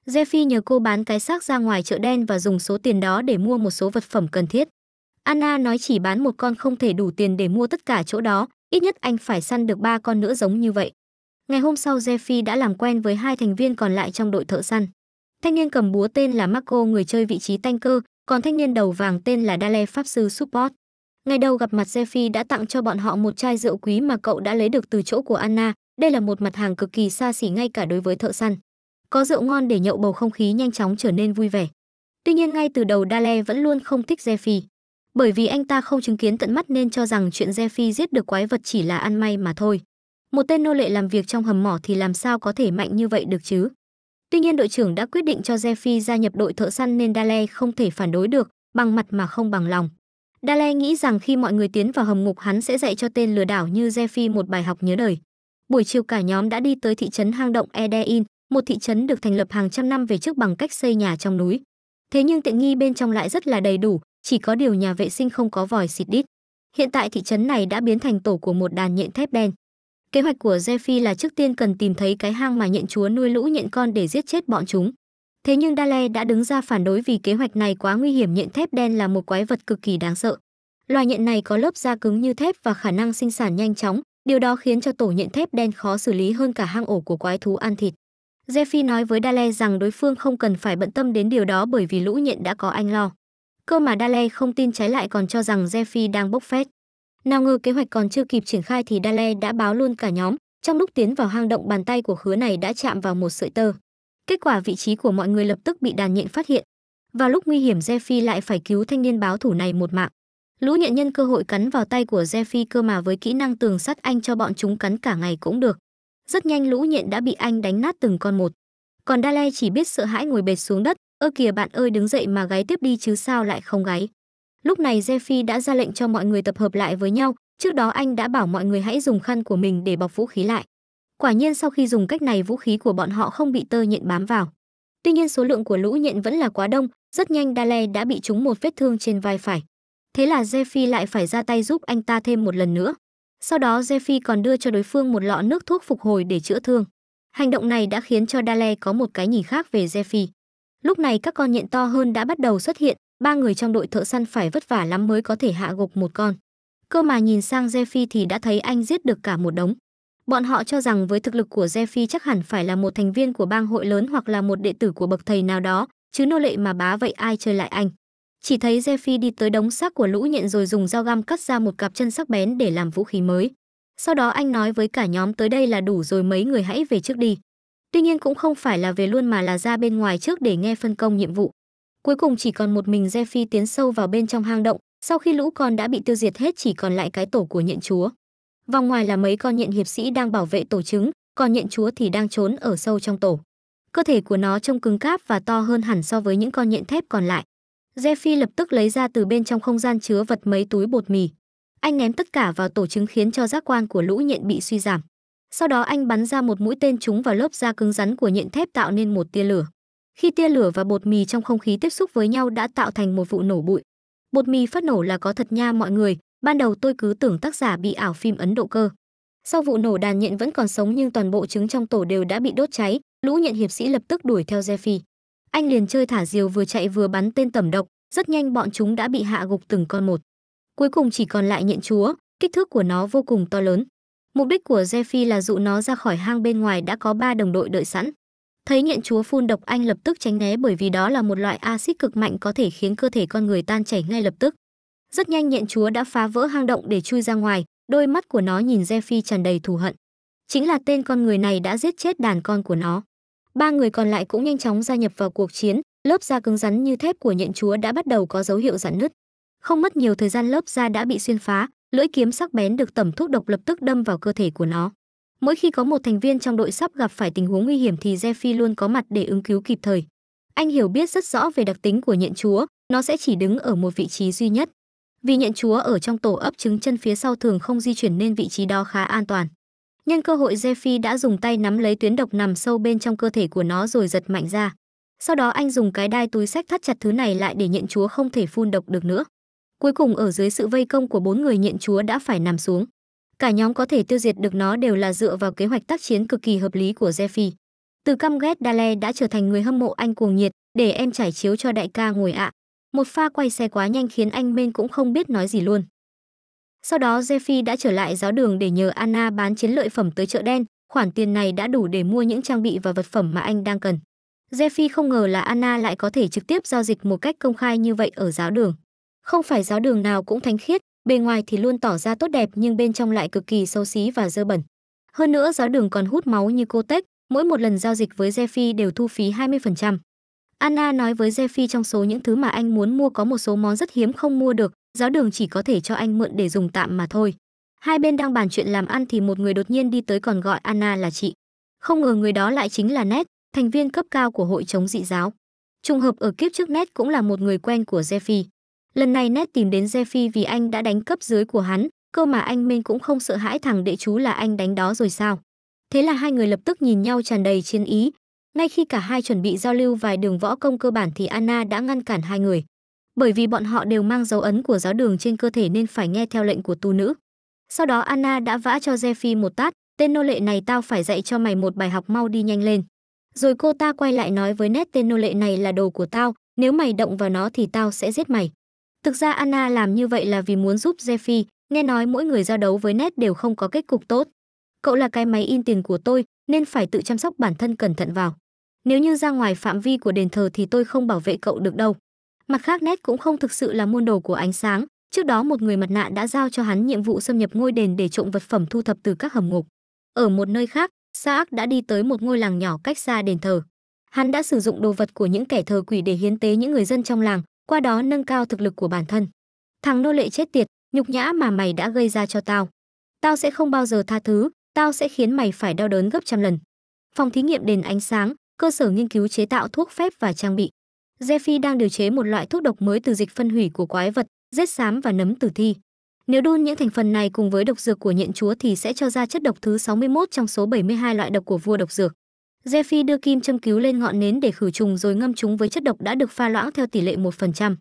Zephy nhờ cô bán cái xác ra ngoài chợ đen và dùng số tiền đó để mua một số vật phẩm cần thiết. Anna nói chỉ bán một con không thể đủ tiền để mua tất cả chỗ đó, ít nhất anh phải săn được ba con nữa giống như vậy. Ngày hôm sau Zephy đã làm quen với hai thành viên còn lại trong đội thợ săn. Thanh niên cầm búa tên là Marco người chơi vị trí tanh cơ, còn thanh niên đầu vàng tên là Dale pháp sư support. Ngày đầu gặp mặt Zephy đã tặng cho bọn họ một chai rượu quý mà cậu đã lấy được từ chỗ của Anna, đây là một mặt hàng cực kỳ xa xỉ ngay cả đối với thợ săn. Có rượu ngon để nhậu bầu không khí nhanh chóng trở nên vui vẻ. Tuy nhiên ngay từ đầu Dale vẫn luôn không thích Zephy. Bởi vì anh ta không chứng kiến tận mắt nên cho rằng chuyện Zephy giết được quái vật chỉ là ăn may mà thôi. Một tên nô lệ làm việc trong hầm mỏ thì làm sao có thể mạnh như vậy được chứ? Tuy nhiên đội trưởng đã quyết định cho Jeffy gia nhập đội thợ săn nên Dale không thể phản đối được, bằng mặt mà không bằng lòng. Dale nghĩ rằng khi mọi người tiến vào hầm ngục hắn sẽ dạy cho tên lừa đảo như Jeffy một bài học nhớ đời. Buổi chiều cả nhóm đã đi tới thị trấn hang động Edein, một thị trấn được thành lập hàng trăm năm về trước bằng cách xây nhà trong núi. Thế nhưng tiện nghi bên trong lại rất là đầy đủ, chỉ có điều nhà vệ sinh không có vòi xịt đít. Hiện tại thị trấn này đã biến thành tổ của một đàn nhện thép đen. Kế hoạch của Jeffy là trước tiên cần tìm thấy cái hang mà nhện chúa nuôi lũ nhện con để giết chết bọn chúng. Thế nhưng Dale đã đứng ra phản đối vì kế hoạch này quá nguy hiểm nhện thép đen là một quái vật cực kỳ đáng sợ. Loài nhện này có lớp da cứng như thép và khả năng sinh sản nhanh chóng, điều đó khiến cho tổ nhện thép đen khó xử lý hơn cả hang ổ của quái thú ăn thịt. Jeffy nói với Dale rằng đối phương không cần phải bận tâm đến điều đó bởi vì lũ nhện đã có anh lo. Cơ mà Dale không tin trái lại còn cho rằng Jeffy đang bốc phét. Nào ngờ kế hoạch còn chưa kịp triển khai thì Dale đã báo luôn cả nhóm, trong lúc tiến vào hang động bàn tay của Khứa này đã chạm vào một sợi tơ. Kết quả vị trí của mọi người lập tức bị đàn nhện phát hiện. Vào lúc nguy hiểm Zephy lại phải cứu thanh niên báo thủ này một mạng. Lũ nhện nhân cơ hội cắn vào tay của Zephy cơ mà với kỹ năng tường sắt anh cho bọn chúng cắn cả ngày cũng được. Rất nhanh lũ nhện đã bị anh đánh nát từng con một. Còn Dale chỉ biết sợ hãi ngồi bệt xuống đất, ơ kìa bạn ơi đứng dậy mà gáy tiếp đi chứ sao lại không gáy. Lúc này Jeffy đã ra lệnh cho mọi người tập hợp lại với nhau, trước đó anh đã bảo mọi người hãy dùng khăn của mình để bọc vũ khí lại. Quả nhiên sau khi dùng cách này vũ khí của bọn họ không bị tơ nhện bám vào. Tuy nhiên số lượng của lũ nhện vẫn là quá đông, rất nhanh Dale đã bị trúng một vết thương trên vai phải. Thế là Jeffy lại phải ra tay giúp anh ta thêm một lần nữa. Sau đó Jeffy còn đưa cho đối phương một lọ nước thuốc phục hồi để chữa thương. Hành động này đã khiến cho Dale có một cái nhìn khác về Jeffy. Lúc này các con nhện to hơn đã bắt đầu xuất hiện, ba người trong đội thợ săn phải vất vả lắm mới có thể hạ gục một con. Cơ mà nhìn sang Jeffy thì đã thấy anh giết được cả một đống. Bọn họ cho rằng với thực lực của Jeffy chắc hẳn phải là một thành viên của bang hội lớn hoặc là một đệ tử của bậc thầy nào đó, chứ nô lệ mà bá vậy ai chơi lại anh. Chỉ thấy Jeffy đi tới đống xác của lũ nhện rồi dùng dao găm cắt ra một cặp chân sắc bén để làm vũ khí mới. Sau đó anh nói với cả nhóm tới đây là đủ rồi mấy người hãy về trước đi. Tuy nhiên cũng không phải là về luôn mà là ra bên ngoài trước để nghe phân công nhiệm vụ. Cuối cùng chỉ còn một mình Zephy tiến sâu vào bên trong hang động, sau khi lũ con đã bị tiêu diệt hết chỉ còn lại cái tổ của nhện chúa. Vòng ngoài là mấy con nhện hiệp sĩ đang bảo vệ tổ trứng, còn nhện chúa thì đang trốn ở sâu trong tổ. Cơ thể của nó trông cứng cáp và to hơn hẳn so với những con nhện thép còn lại. Zephy lập tức lấy ra từ bên trong không gian chứa vật mấy túi bột mì. Anh ném tất cả vào tổ trứng khiến cho giác quan của lũ nhện bị suy giảm. Sau đó anh bắn ra một mũi tên trúng vào lớp da cứng rắn của nhện thép tạo nên một tia lửa. Khi tia lửa và bột mì trong không khí tiếp xúc với nhau đã tạo thành một vụ nổ bụi. Bột mì phát nổ là có thật nha mọi người, ban đầu tôi cứ tưởng tác giả bị ảo phim Ấn Độ cơ. Sau vụ nổ đàn nhện vẫn còn sống nhưng toàn bộ trứng trong tổ đều đã bị đốt cháy, lũ nhện hiệp sĩ lập tức đuổi theo Jeffy. Anh liền chơi thả diều vừa chạy vừa bắn tên tẩm độc, rất nhanh bọn chúng đã bị hạ gục từng con một. Cuối cùng chỉ còn lại nhện chúa, kích thước của nó vô cùng to lớn. Mục đích của Jeffy là dụ nó ra khỏi hang bên ngoài đã có ba đồng đội đợi sẵn. Thấy nhện chúa phun độc anh lập tức tránh né bởi vì đó là một loại axit cực mạnh có thể khiến cơ thể con người tan chảy ngay lập tức. Rất nhanh nhện chúa đã phá vỡ hang động để chui ra ngoài, đôi mắt của nó nhìn phi tràn đầy thù hận. Chính là tên con người này đã giết chết đàn con của nó. Ba người còn lại cũng nhanh chóng gia nhập vào cuộc chiến, lớp da cứng rắn như thép của nhện chúa đã bắt đầu có dấu hiệu giãn nứt. Không mất nhiều thời gian lớp da đã bị xuyên phá, lưỡi kiếm sắc bén được tẩm thuốc độc lập tức đâm vào cơ thể của nó. Mỗi khi có một thành viên trong đội sắp gặp phải tình huống nguy hiểm thì Jeffy luôn có mặt để ứng cứu kịp thời. Anh hiểu biết rất rõ về đặc tính của nhện chúa, nó sẽ chỉ đứng ở một vị trí duy nhất. Vì nhện chúa ở trong tổ ấp trứng chân phía sau thường không di chuyển nên vị trí đó khá an toàn. Nhân cơ hội Jeffy đã dùng tay nắm lấy tuyến độc nằm sâu bên trong cơ thể của nó rồi giật mạnh ra. Sau đó anh dùng cái đai túi sách thắt chặt thứ này lại để nhện chúa không thể phun độc được nữa. Cuối cùng ở dưới sự vây công của bốn người nhện chúa đã phải nằm xuống. Cả nhóm có thể tiêu diệt được nó đều là dựa vào kế hoạch tác chiến cực kỳ hợp lý của Zephy. Từ căm ghét Dale đã trở thành người hâm mộ anh cuồng nhiệt, để em trải chiếu cho đại ca ngồi ạ. Một pha quay xe quá nhanh khiến anh bên cũng không biết nói gì luôn. Sau đó Zephy đã trở lại giáo đường để nhờ Anna bán chiến lợi phẩm tới chợ đen, khoản tiền này đã đủ để mua những trang bị và vật phẩm mà anh đang cần. Zephy không ngờ là Anna lại có thể trực tiếp giao dịch một cách công khai như vậy ở giáo đường. Không phải giáo đường nào cũng thánh khiết, bề ngoài thì luôn tỏ ra tốt đẹp nhưng bên trong lại cực kỳ xấu xí và dơ bẩn. Hơn nữa giáo đường còn hút máu như cô Tech, mỗi một lần giao dịch với Jeffy đều thu phí 20%. Anna nói với Jeffy trong số những thứ mà anh muốn mua có một số món rất hiếm không mua được, giáo đường chỉ có thể cho anh mượn để dùng tạm mà thôi. Hai bên đang bàn chuyện làm ăn thì một người đột nhiên đi tới còn gọi Anna là chị. Không ngờ người đó lại chính là Ned, thành viên cấp cao của hội chống dị giáo. Trùng hợp ở kiếp trước Ned cũng là một người quen của Jeffy. Lần này Ned tìm đến Jeffy vì anh đã đánh cấp dưới của hắn, cơ mà anh Minh cũng không sợ hãi thằng đệ chú là anh đánh đó rồi sao. Thế là hai người lập tức nhìn nhau tràn đầy chiến ý. Ngay khi cả hai chuẩn bị giao lưu vài đường võ công cơ bản thì Anna đã ngăn cản hai người. Bởi vì bọn họ đều mang dấu ấn của giáo đường trên cơ thể nên phải nghe theo lệnh của tu nữ. Sau đó Anna đã vã cho Jeffy một tát, tên nô lệ này tao phải dạy cho mày một bài học mau đi nhanh lên. Rồi cô ta quay lại nói với nét tên nô lệ này là đồ của tao, nếu mày động vào nó thì tao sẽ giết mày. Thực ra Anna làm như vậy là vì muốn giúp Jeffy, nghe nói mỗi người giao đấu với Ned đều không có kết cục tốt. Cậu là cái máy in tiền của tôi, nên phải tự chăm sóc bản thân cẩn thận vào. Nếu như ra ngoài phạm vi của đền thờ thì tôi không bảo vệ cậu được đâu. Mặt khác Ned cũng không thực sự là môn đồ của ánh sáng, trước đó một người mặt nạ đã giao cho hắn nhiệm vụ xâm nhập ngôi đền để trộm vật phẩm thu thập từ các hầm ngục. Ở một nơi khác, Saak đã đi tới một ngôi làng nhỏ cách xa đền thờ. Hắn đã sử dụng đồ vật của những kẻ thờ quỷ để hiến tế những người dân trong làng, qua đó nâng cao thực lực của bản thân. Thằng nô lệ chết tiệt, nhục nhã mà mày đã gây ra cho tao. Tao sẽ không bao giờ tha thứ, tao sẽ khiến mày phải đau đớn gấp trăm lần. Phòng thí nghiệm đèn ánh sáng, cơ sở nghiên cứu chế tạo thuốc phép và trang bị. Jeffy đang điều chế một loại thuốc độc mới từ dịch phân hủy của quái vật, rết xám và nấm tử thi. Nếu đun những thành phần này cùng với độc dược của nhện chúa thì sẽ cho ra chất độc thứ 61 trong số 72 loại độc của vua độc dược. Jeffy đưa kim châm cứu lên ngọn nến để khử trùng rồi ngâm chúng với chất độc đã được pha loãng theo tỷ lệ 1%.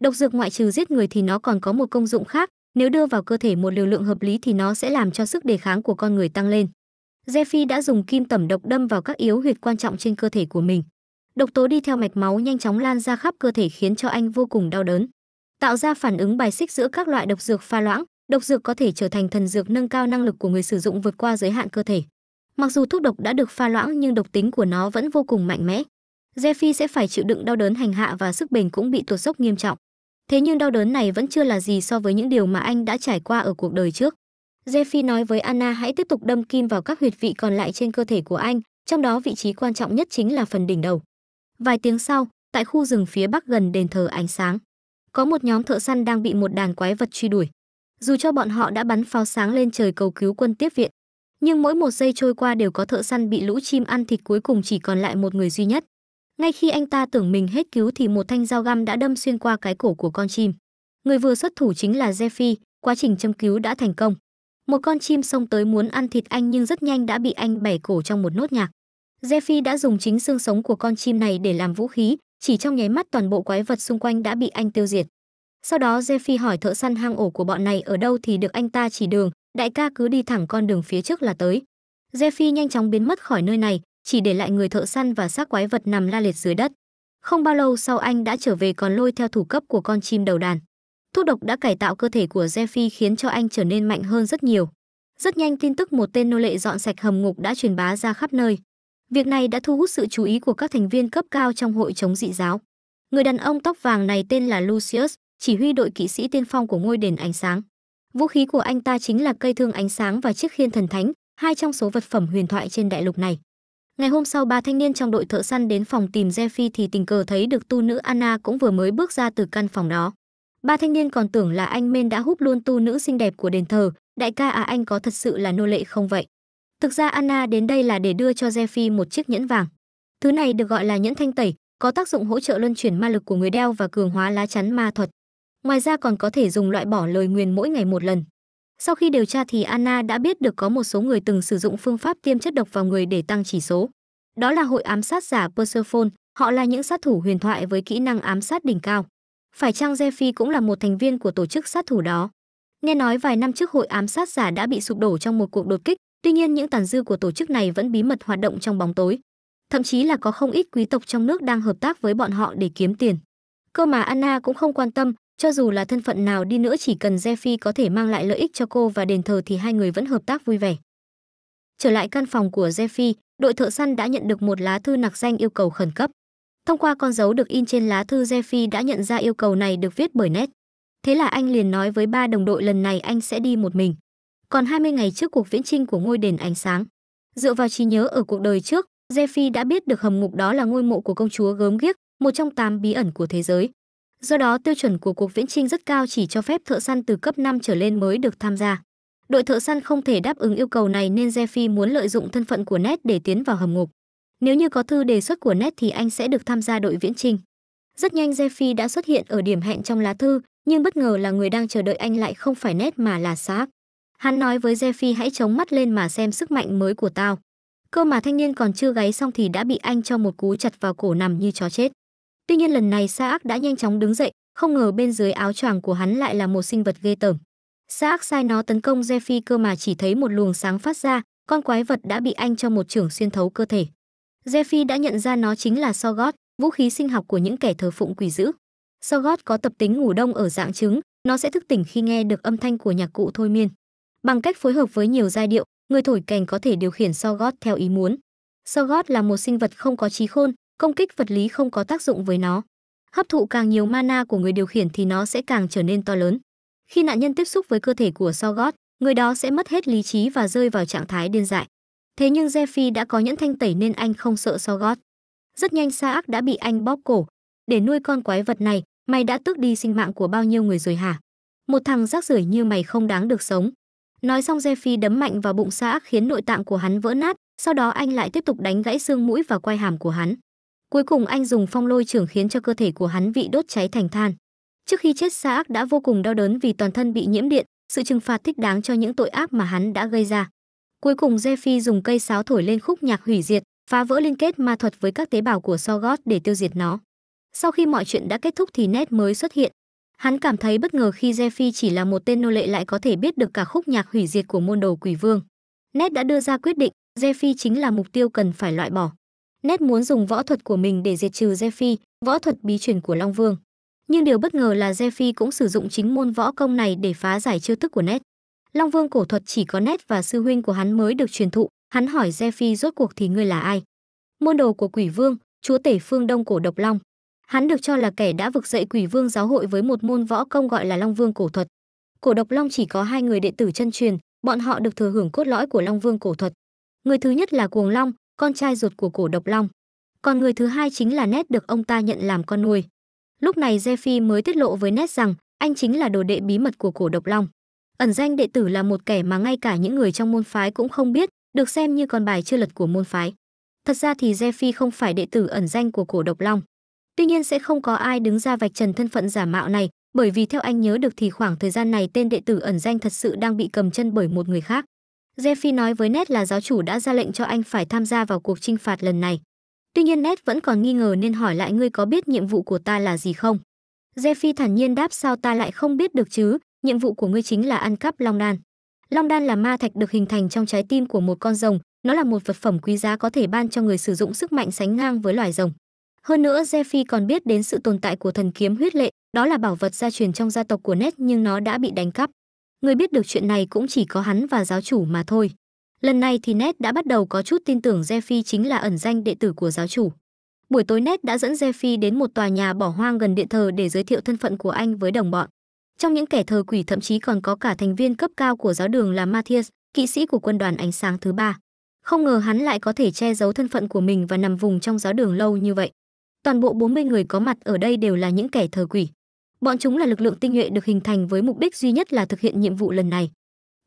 Độc dược ngoại trừ giết người thì nó còn có một công dụng khác, nếu đưa vào cơ thể một liều lượng hợp lý thì nó sẽ làm cho sức đề kháng của con người tăng lên. Jeffy đã dùng kim tẩm độc đâm vào các yếu huyệt quan trọng trên cơ thể của mình. Độc tố đi theo mạch máu nhanh chóng lan ra khắp cơ thể khiến cho anh vô cùng đau đớn. Tạo ra phản ứng bài xích giữa các loại độc dược pha loãng, độc dược có thể trở thành thần dược nâng cao năng lực của người sử dụng vượt qua giới hạn cơ thể. Mặc dù thuốc độc đã được pha loãng nhưng độc tính của nó vẫn vô cùng mạnh mẽ. Jeffy sẽ phải chịu đựng đau đớn hành hạ và sức bền cũng bị tụt dốc nghiêm trọng. Thế nhưng đau đớn này vẫn chưa là gì so với những điều mà anh đã trải qua ở cuộc đời trước. Jeffy nói với Anna hãy tiếp tục đâm kim vào các huyệt vị còn lại trên cơ thể của anh, trong đó vị trí quan trọng nhất chính là phần đỉnh đầu. Vài tiếng sau, tại khu rừng phía bắc gần đền thờ ánh sáng, có một nhóm thợ săn đang bị một đàn quái vật truy đuổi. Dù cho bọn họ đã bắn pháo sáng lên trời cầu cứu quân tiếp viện, nhưng mỗi một giây trôi qua đều có thợ săn bị lũ chim ăn thịt cuối cùng chỉ còn lại một người duy nhất. Ngay khi anh ta tưởng mình hết cứu thì một thanh dao găm đã đâm xuyên qua cái cổ của con chim. Người vừa xuất thủ chính là Jeffy, quá trình châm cứu đã thành công. Một con chim xông tới muốn ăn thịt anh nhưng rất nhanh đã bị anh bẻ cổ trong một nốt nhạc. Jeffy đã dùng chính xương sống của con chim này để làm vũ khí, chỉ trong nháy mắt toàn bộ quái vật xung quanh đã bị anh tiêu diệt. Sau đó Jeffy hỏi thợ săn hang ổ của bọn này ở đâu thì được anh ta chỉ đường, đại ca cứ đi thẳng con đường phía trước là tới Jeffy nhanh chóng biến mất khỏi nơi này, chỉ để lại người thợ săn và xác quái vật nằm la liệt dưới đất. Không bao lâu sau anh đã trở về còn lôi theo thủ cấp của con chim đầu đàn. Thuốc độc đã cải tạo cơ thể của Jeffy khiến cho anh trở nên mạnh hơn rất nhiều. Rất nhanh tin tức một tên nô lệ dọn sạch hầm ngục đã truyền bá ra khắp nơi. Việc này đã thu hút sự chú ý của các thành viên cấp cao trong hội chống dị giáo. Người đàn ông tóc vàng này tên là Lucius, chỉ huy đội kỵ sĩ tiên phong của ngôi đền ánh sáng. Vũ khí của anh ta chính là cây thương ánh sáng và chiếc khiên thần thánh, hai trong số vật phẩm huyền thoại trên đại lục này. Ngày hôm sau ba thanh niên trong đội thợ săn đến phòng tìm Jeffy thì tình cờ thấy được tu nữ Anna cũng vừa mới bước ra từ căn phòng đó. Ba thanh niên còn tưởng là anh Men đã hút luôn tu nữ xinh đẹp của đền thờ, đại ca à anh có thật sự là nô lệ không vậy? Thực ra Anna đến đây là để đưa cho Jeffy một chiếc nhẫn vàng. Thứ này được gọi là nhẫn thanh tẩy, có tác dụng hỗ trợ luân chuyển ma lực của người đeo và cường hóa lá chắn ma thuật. Ngoài ra còn có thể dùng loại bỏ lời nguyền mỗi ngày một lần. Sau khi điều tra thì Anna đã biết được có một số người từng sử dụng phương pháp tiêm chất độc vào người để tăng chỉ số. Đó là hội ám sát giả Persephone, họ là những sát thủ huyền thoại với kỹ năng ám sát đỉnh cao. Phải chăng Zephy cũng là một thành viên của tổ chức sát thủ đó? Nghe nói vài năm trước hội ám sát giả đã bị sụp đổ trong một cuộc đột kích, tuy nhiên những tàn dư của tổ chức này vẫn bí mật hoạt động trong bóng tối. Thậm chí là có không ít quý tộc trong nước đang hợp tác với bọn họ để kiếm tiền. Cơ mà Anna cũng không quan tâm, cho dù là thân phận nào đi nữa chỉ cần Jeffy có thể mang lại lợi ích cho cô và đền thờ thì hai người vẫn hợp tác vui vẻ. Trở lại căn phòng của Jeffy, đội thợ săn đã nhận được một lá thư nặc danh yêu cầu khẩn cấp. Thông qua con dấu được in trên lá thư Jeffy đã nhận ra yêu cầu này được viết bởi nét. Thế là anh liền nói với ba đồng đội lần này anh sẽ đi một mình. Còn 20 ngày trước cuộc viễn trinh của ngôi đền ánh sáng. Dựa vào trí nhớ ở cuộc đời trước, Jeffy đã biết được hầm ngục đó là ngôi mộ của công chúa gớm ghiếc, một trong tám bí ẩn của thế giới. Do đó tiêu chuẩn của cuộc viễn trinh rất cao chỉ cho phép thợ săn từ cấp 5 trở lên mới được tham gia. Đội thợ săn không thể đáp ứng yêu cầu này nên Jeffy muốn lợi dụng thân phận của Ned để tiến vào hầm ngục. Nếu như có thư đề xuất của Ned thì anh sẽ được tham gia đội viễn trinh. Rất nhanh Jeffy đã xuất hiện ở điểm hẹn trong lá thư, nhưng bất ngờ là người đang chờ đợi anh lại không phải Ned mà là Saab. Hắn nói với Jeffy hãy chống mắt lên mà xem sức mạnh mới của tao. Cơ mà thanh niên còn chưa gáy xong thì đã bị anh cho một cú chặt vào cổ nằm như chó chết. Tuy nhiên lần này Sa Ác đã nhanh chóng đứng dậy, không ngờ bên dưới áo choàng của hắn lại là một sinh vật ghê tởm. Sa Ác sai nó tấn công Zephy cơ mà chỉ thấy một luồng sáng phát ra, con quái vật đã bị anh cho một chưởng xuyên thấu cơ thể. Zephy đã nhận ra nó chính là Sogot, vũ khí sinh học của những kẻ thờ phụng quỷ dữ. Sogot có tập tính ngủ đông ở dạng trứng, nó sẽ thức tỉnh khi nghe được âm thanh của nhạc cụ thôi miên. Bằng cách phối hợp với nhiều giai điệu, người thổi kèn có thể điều khiển Sogot theo ý muốn. Sogot là một sinh vật không có trí khôn, công kích vật lý không có tác dụng với nó. Hấp thụ càng nhiều mana của người điều khiển thì nó sẽ càng trở nên to lớn. Khi nạn nhân tiếp xúc với cơ thể của Sogot, người đó sẽ mất hết lý trí và rơi vào trạng thái điên dại. Thế nhưng Zephy đã có nhẫn thanh tẩy nên anh không sợ Sogot. Rất nhanh Saak đã bị anh bóp cổ. Để nuôi con quái vật này, mày đã tước đi sinh mạng của bao nhiêu người rồi hả? Một thằng rác rưởi như mày không đáng được sống. Nói xong Zephy đấm mạnh vào bụng Saak khiến nội tạng của hắn vỡ nát, sau đó anh lại tiếp tục đánh gãy xương mũi và quai hàm của hắn. Cuối cùng anh dùng phong lôi trưởng khiến cho cơ thể của hắn bị đốt cháy thành than. Trước khi chết Sa Ác đã vô cùng đau đớn vì toàn thân bị nhiễm điện, sự trừng phạt thích đáng cho những tội ác mà hắn đã gây ra. Cuối cùng Zephy dùng cây sáo thổi lên khúc nhạc hủy diệt, phá vỡ liên kết ma thuật với các tế bào của Sogoth để tiêu diệt nó. Sau khi mọi chuyện đã kết thúc thì Ned mới xuất hiện. Hắn cảm thấy bất ngờ khi Zephy chỉ là một tên nô lệ lại có thể biết được cả khúc nhạc hủy diệt của môn đồ quỷ vương. Ned đã đưa ra quyết định, Zephy chính là mục tiêu cần phải loại bỏ nét muốn dùng võ thuật của mình để diệt trừ Zephy, võ thuật bí truyền của Long Vương. Nhưng điều bất ngờ là Zephy cũng sử dụng chính môn võ công này để phá giải chiêu thức của nét. Long Vương cổ thuật chỉ có nét và sư huynh của hắn mới được truyền thụ, hắn hỏi Zephy rốt cuộc thì ngươi là ai? Môn đồ của Quỷ Vương, chúa tể phương Đông cổ độc long. Hắn được cho là kẻ đã vực dậy Quỷ Vương giáo hội với một môn võ công gọi là Long Vương cổ thuật. Cổ độc long chỉ có hai người đệ tử chân truyền, bọn họ được thừa hưởng cốt lõi của Long Vương cổ thuật. Người thứ nhất là Cuồng Long, con trai ruột của cổ độc long. Còn người thứ hai chính là nét được ông ta nhận làm con nuôi. Lúc này jeffy mới tiết lộ với nét rằng anh chính là đồ đệ bí mật của cổ độc long. Ẩn danh đệ tử là một kẻ mà ngay cả những người trong môn phái cũng không biết, được xem như con bài chưa lật của môn phái. Thật ra thì jeffy không phải đệ tử ẩn danh của cổ độc long. Tuy nhiên sẽ không có ai đứng ra vạch trần thân phận giả mạo này, bởi vì theo anh nhớ được thì khoảng thời gian này tên đệ tử ẩn danh thật sự đang bị cầm chân bởi một người khác. Jeffy nói với Ned là giáo chủ đã ra lệnh cho anh phải tham gia vào cuộc trinh phạt lần này. Tuy nhiên Ned vẫn còn nghi ngờ nên hỏi lại ngươi có biết nhiệm vụ của ta là gì không? Jeffy thản nhiên đáp sao ta lại không biết được chứ, nhiệm vụ của ngươi chính là ăn cắp Long Đan. Long Đan là ma thạch được hình thành trong trái tim của một con rồng, nó là một vật phẩm quý giá có thể ban cho người sử dụng sức mạnh sánh ngang với loài rồng. Hơn nữa Jeffy còn biết đến sự tồn tại của thần kiếm huyết lệ, đó là bảo vật gia truyền trong gia tộc của Ned nhưng nó đã bị đánh cắp. Người biết được chuyện này cũng chỉ có hắn và giáo chủ mà thôi. Lần này thì Ned đã bắt đầu có chút tin tưởng Jeffy chính là ẩn danh đệ tử của giáo chủ. Buổi tối Ned đã dẫn Jeffy đến một tòa nhà bỏ hoang gần điện thờ để giới thiệu thân phận của anh với đồng bọn. Trong những kẻ thờ quỷ thậm chí còn có cả thành viên cấp cao của giáo đường là Matthias, kỵ sĩ của quân đoàn ánh sáng thứ ba. Không ngờ hắn lại có thể che giấu thân phận của mình và nằm vùng trong giáo đường lâu như vậy. Toàn bộ 40 người có mặt ở đây đều là những kẻ thờ quỷ. Bọn chúng là lực lượng tinh nhuệ được hình thành với mục đích duy nhất là thực hiện nhiệm vụ lần này.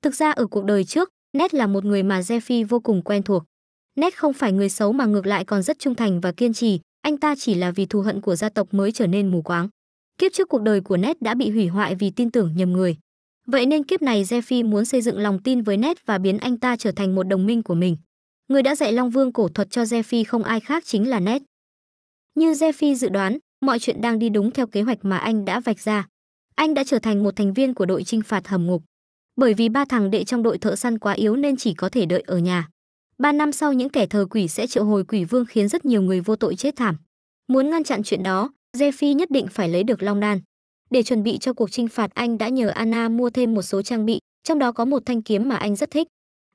Thực ra ở cuộc đời trước, Ned là một người mà Jeffy vô cùng quen thuộc. Ned không phải người xấu mà ngược lại còn rất trung thành và kiên trì, anh ta chỉ là vì thù hận của gia tộc mới trở nên mù quáng. Kiếp trước cuộc đời của Ned đã bị hủy hoại vì tin tưởng nhầm người. Vậy nên kiếp này Jeffy muốn xây dựng lòng tin với Ned và biến anh ta trở thành một đồng minh của mình. Người đã dạy Long Vương cổ thuật cho Jeffy không ai khác chính là Ned. Như Jeffy dự đoán, mọi chuyện đang đi đúng theo kế hoạch mà anh đã vạch ra. Anh đã trở thành một thành viên của đội trinh phạt hầm ngục. Bởi vì ba thằng đệ trong đội thợ săn quá yếu nên chỉ có thể đợi ở nhà. Ba năm sau những kẻ thờ quỷ sẽ triệu hồi quỷ vương khiến rất nhiều người vô tội chết thảm. Muốn ngăn chặn chuyện đó, Jeffy nhất định phải lấy được Long Đan. Để chuẩn bị cho cuộc trinh phạt anh đã nhờ Anna mua thêm một số trang bị, trong đó có một thanh kiếm mà anh rất thích.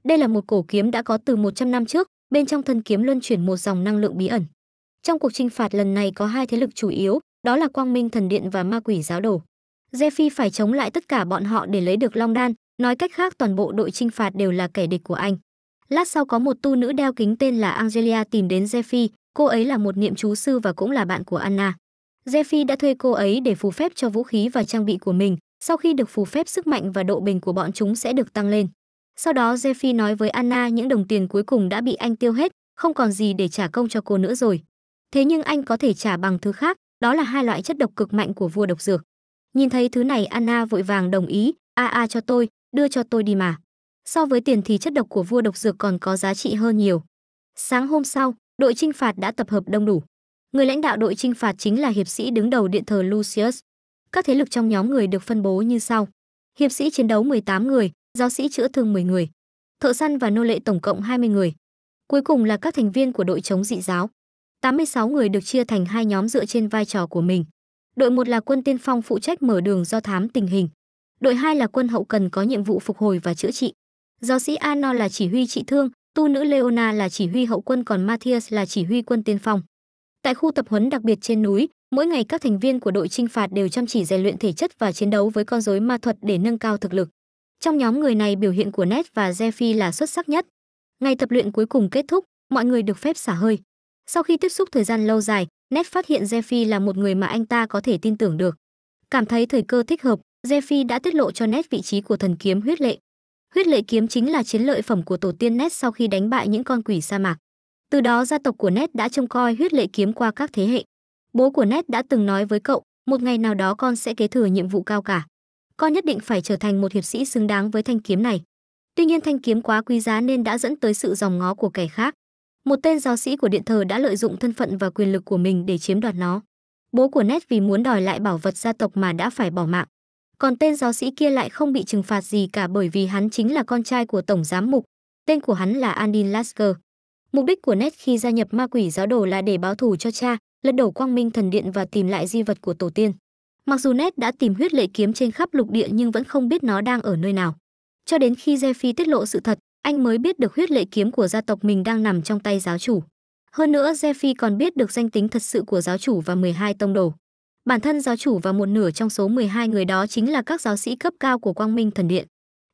Đây là một cổ kiếm đã có từ 100 năm trước, bên trong thân kiếm luân chuyển một dòng năng lượng bí ẩn. Trong cuộc trinh phạt lần này có hai thế lực chủ yếu, đó là Quang Minh Thần Điện và Ma Quỷ Giáo Đồ. Giê phải chống lại tất cả bọn họ để lấy được Long Đan, nói cách khác toàn bộ đội trinh phạt đều là kẻ địch của anh. Lát sau có một tu nữ đeo kính tên là Angelia tìm đến Jeffy, cô ấy là một niệm chú sư và cũng là bạn của Anna. Jeffy đã thuê cô ấy để phù phép cho vũ khí và trang bị của mình, sau khi được phù phép sức mạnh và độ bền của bọn chúng sẽ được tăng lên. Sau đó Jeffy nói với Anna những đồng tiền cuối cùng đã bị anh tiêu hết, không còn gì để trả công cho cô nữa rồi thế nhưng anh có thể trả bằng thứ khác, đó là hai loại chất độc cực mạnh của vua độc dược. Nhìn thấy thứ này Anna vội vàng đồng ý, a a cho tôi, đưa cho tôi đi mà. So với tiền thì chất độc của vua độc dược còn có giá trị hơn nhiều. Sáng hôm sau, đội trinh phạt đã tập hợp đông đủ. Người lãnh đạo đội trinh phạt chính là hiệp sĩ đứng đầu điện thờ Lucius. Các thế lực trong nhóm người được phân bố như sau. Hiệp sĩ chiến đấu 18 người, giáo sĩ chữa thương 10 người, thợ săn và nô lệ tổng cộng 20 người. Cuối cùng là các thành viên của đội chống dị giáo. 86 người được chia thành hai nhóm dựa trên vai trò của mình. Đội 1 là quân tiên phong phụ trách mở đường do thám tình hình. Đội 2 là quân hậu cần có nhiệm vụ phục hồi và chữa trị. Giáo sĩ Ano là chỉ huy trị thương, tu nữ Leona là chỉ huy hậu quân còn Matthias là chỉ huy quân tiên phong. Tại khu tập huấn đặc biệt trên núi, mỗi ngày các thành viên của đội trinh phạt đều chăm chỉ rèn luyện thể chất và chiến đấu với con rối ma thuật để nâng cao thực lực. Trong nhóm người này biểu hiện của Ned và Zephy là xuất sắc nhất. Ngày tập luyện cuối cùng kết thúc, mọi người được phép xả hơi. Sau khi tiếp xúc thời gian lâu dài, Ned phát hiện Jeffy là một người mà anh ta có thể tin tưởng được. Cảm thấy thời cơ thích hợp, Jeffy đã tiết lộ cho Ned vị trí của thần kiếm huyết lệ. Huyết lệ kiếm chính là chiến lợi phẩm của tổ tiên Ned sau khi đánh bại những con quỷ sa mạc. Từ đó gia tộc của Ned đã trông coi huyết lệ kiếm qua các thế hệ. Bố của Ned đã từng nói với cậu, một ngày nào đó con sẽ kế thừa nhiệm vụ cao cả. Con nhất định phải trở thành một hiệp sĩ xứng đáng với thanh kiếm này. Tuy nhiên thanh kiếm quá quý giá nên đã dẫn tới sự dòng ngó của kẻ khác một tên giáo sĩ của điện thờ đã lợi dụng thân phận và quyền lực của mình để chiếm đoạt nó. Bố của Ned vì muốn đòi lại bảo vật gia tộc mà đã phải bỏ mạng. Còn tên giáo sĩ kia lại không bị trừng phạt gì cả bởi vì hắn chính là con trai của tổng giám mục. Tên của hắn là Andin Lasker. Mục đích của Ned khi gia nhập ma quỷ giáo đồ là để báo thù cho cha, lật đổ quang minh thần điện và tìm lại di vật của tổ tiên. Mặc dù Ned đã tìm huyết lệ kiếm trên khắp lục địa nhưng vẫn không biết nó đang ở nơi nào. Cho đến khi Jeffy tiết lộ sự thật, anh mới biết được huyết lệ kiếm của gia tộc mình đang nằm trong tay giáo chủ. Hơn nữa Zephy còn biết được danh tính thật sự của giáo chủ và 12 tông đồ. Bản thân giáo chủ và một nửa trong số 12 người đó chính là các giáo sĩ cấp cao của Quang Minh Thần Điện.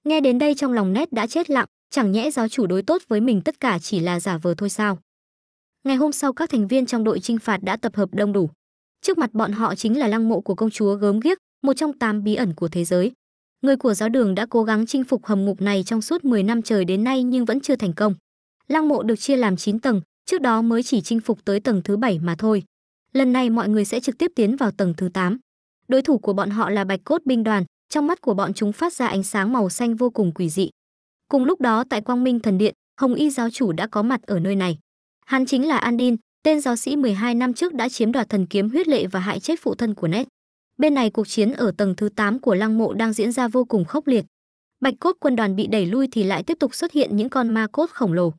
Nghe đến đây trong lòng nét đã chết lặng, chẳng nhẽ giáo chủ đối tốt với mình tất cả chỉ là giả vờ thôi sao? Ngày hôm sau các thành viên trong đội trinh phạt đã tập hợp đông đủ. Trước mặt bọn họ chính là lăng mộ của công chúa gớm ghiếc, một trong tám bí ẩn của thế giới. Người của giáo đường đã cố gắng chinh phục hầm ngục này trong suốt 10 năm trời đến nay nhưng vẫn chưa thành công. Lăng mộ được chia làm 9 tầng, trước đó mới chỉ chinh phục tới tầng thứ 7 mà thôi. Lần này mọi người sẽ trực tiếp tiến vào tầng thứ 8. Đối thủ của bọn họ là Bạch Cốt binh đoàn, trong mắt của bọn chúng phát ra ánh sáng màu xanh vô cùng quỷ dị. Cùng lúc đó tại Quang Minh Thần Điện, Hồng Y giáo chủ đã có mặt ở nơi này. Hắn chính là Andin, tên giáo sĩ 12 năm trước đã chiếm đoạt thần kiếm huyết lệ và hại chết phụ thân của Ned. Bên này cuộc chiến ở tầng thứ 8 của lăng mộ đang diễn ra vô cùng khốc liệt. Bạch cốt quân đoàn bị đẩy lui thì lại tiếp tục xuất hiện những con ma cốt khổng lồ.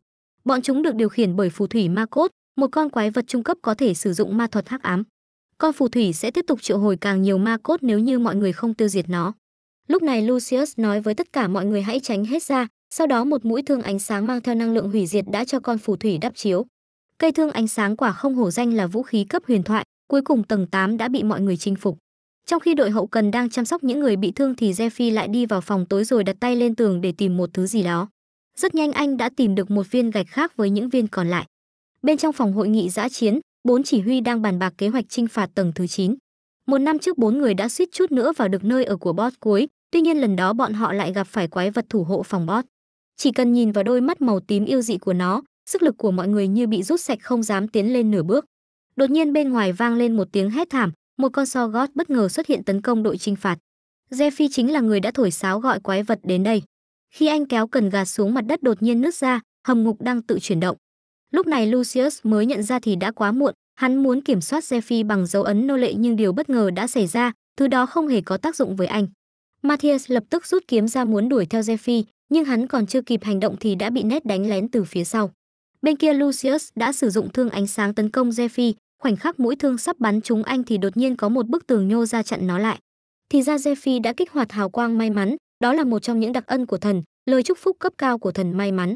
Bọn chúng được điều khiển bởi phù thủy ma cốt, một con quái vật trung cấp có thể sử dụng ma thuật hắc ám. Con phù thủy sẽ tiếp tục triệu hồi càng nhiều ma cốt nếu như mọi người không tiêu diệt nó. Lúc này Lucius nói với tất cả mọi người hãy tránh hết ra, sau đó một mũi thương ánh sáng mang theo năng lượng hủy diệt đã cho con phù thủy đắp chiếu. Cây thương ánh sáng quả không hổ danh là vũ khí cấp huyền thoại, cuối cùng tầng 8 đã bị mọi người chinh phục. Trong khi đội hậu cần đang chăm sóc những người bị thương thì Jeffy lại đi vào phòng tối rồi đặt tay lên tường để tìm một thứ gì đó. Rất nhanh anh đã tìm được một viên gạch khác với những viên còn lại. Bên trong phòng hội nghị giã chiến, bốn chỉ huy đang bàn bạc kế hoạch chinh phạt tầng thứ 9. Một năm trước bốn người đã suýt chút nữa vào được nơi ở của boss cuối, tuy nhiên lần đó bọn họ lại gặp phải quái vật thủ hộ phòng boss. Chỉ cần nhìn vào đôi mắt màu tím yêu dị của nó, sức lực của mọi người như bị rút sạch không dám tiến lên nửa bước. Đột nhiên bên ngoài vang lên một tiếng hét thảm, một con so gót bất ngờ xuất hiện tấn công đội trinh phạt. Jeffy chính là người đã thổi sáo gọi quái vật đến đây. Khi anh kéo cần gạt xuống mặt đất đột nhiên nứt ra, hầm ngục đang tự chuyển động. Lúc này Lucius mới nhận ra thì đã quá muộn, hắn muốn kiểm soát Jeffy bằng dấu ấn nô lệ nhưng điều bất ngờ đã xảy ra, thứ đó không hề có tác dụng với anh. Matthias lập tức rút kiếm ra muốn đuổi theo Jeffy, nhưng hắn còn chưa kịp hành động thì đã bị nét đánh lén từ phía sau. Bên kia Lucius đã sử dụng thương ánh sáng tấn công Jeffy, khoảnh khắc mũi thương sắp bắn trúng anh thì đột nhiên có một bức tường nhô ra chặn nó lại thì ra Zephy đã kích hoạt hào quang may mắn, đó là một trong những đặc ân của thần, lời chúc phúc cấp cao của thần may mắn.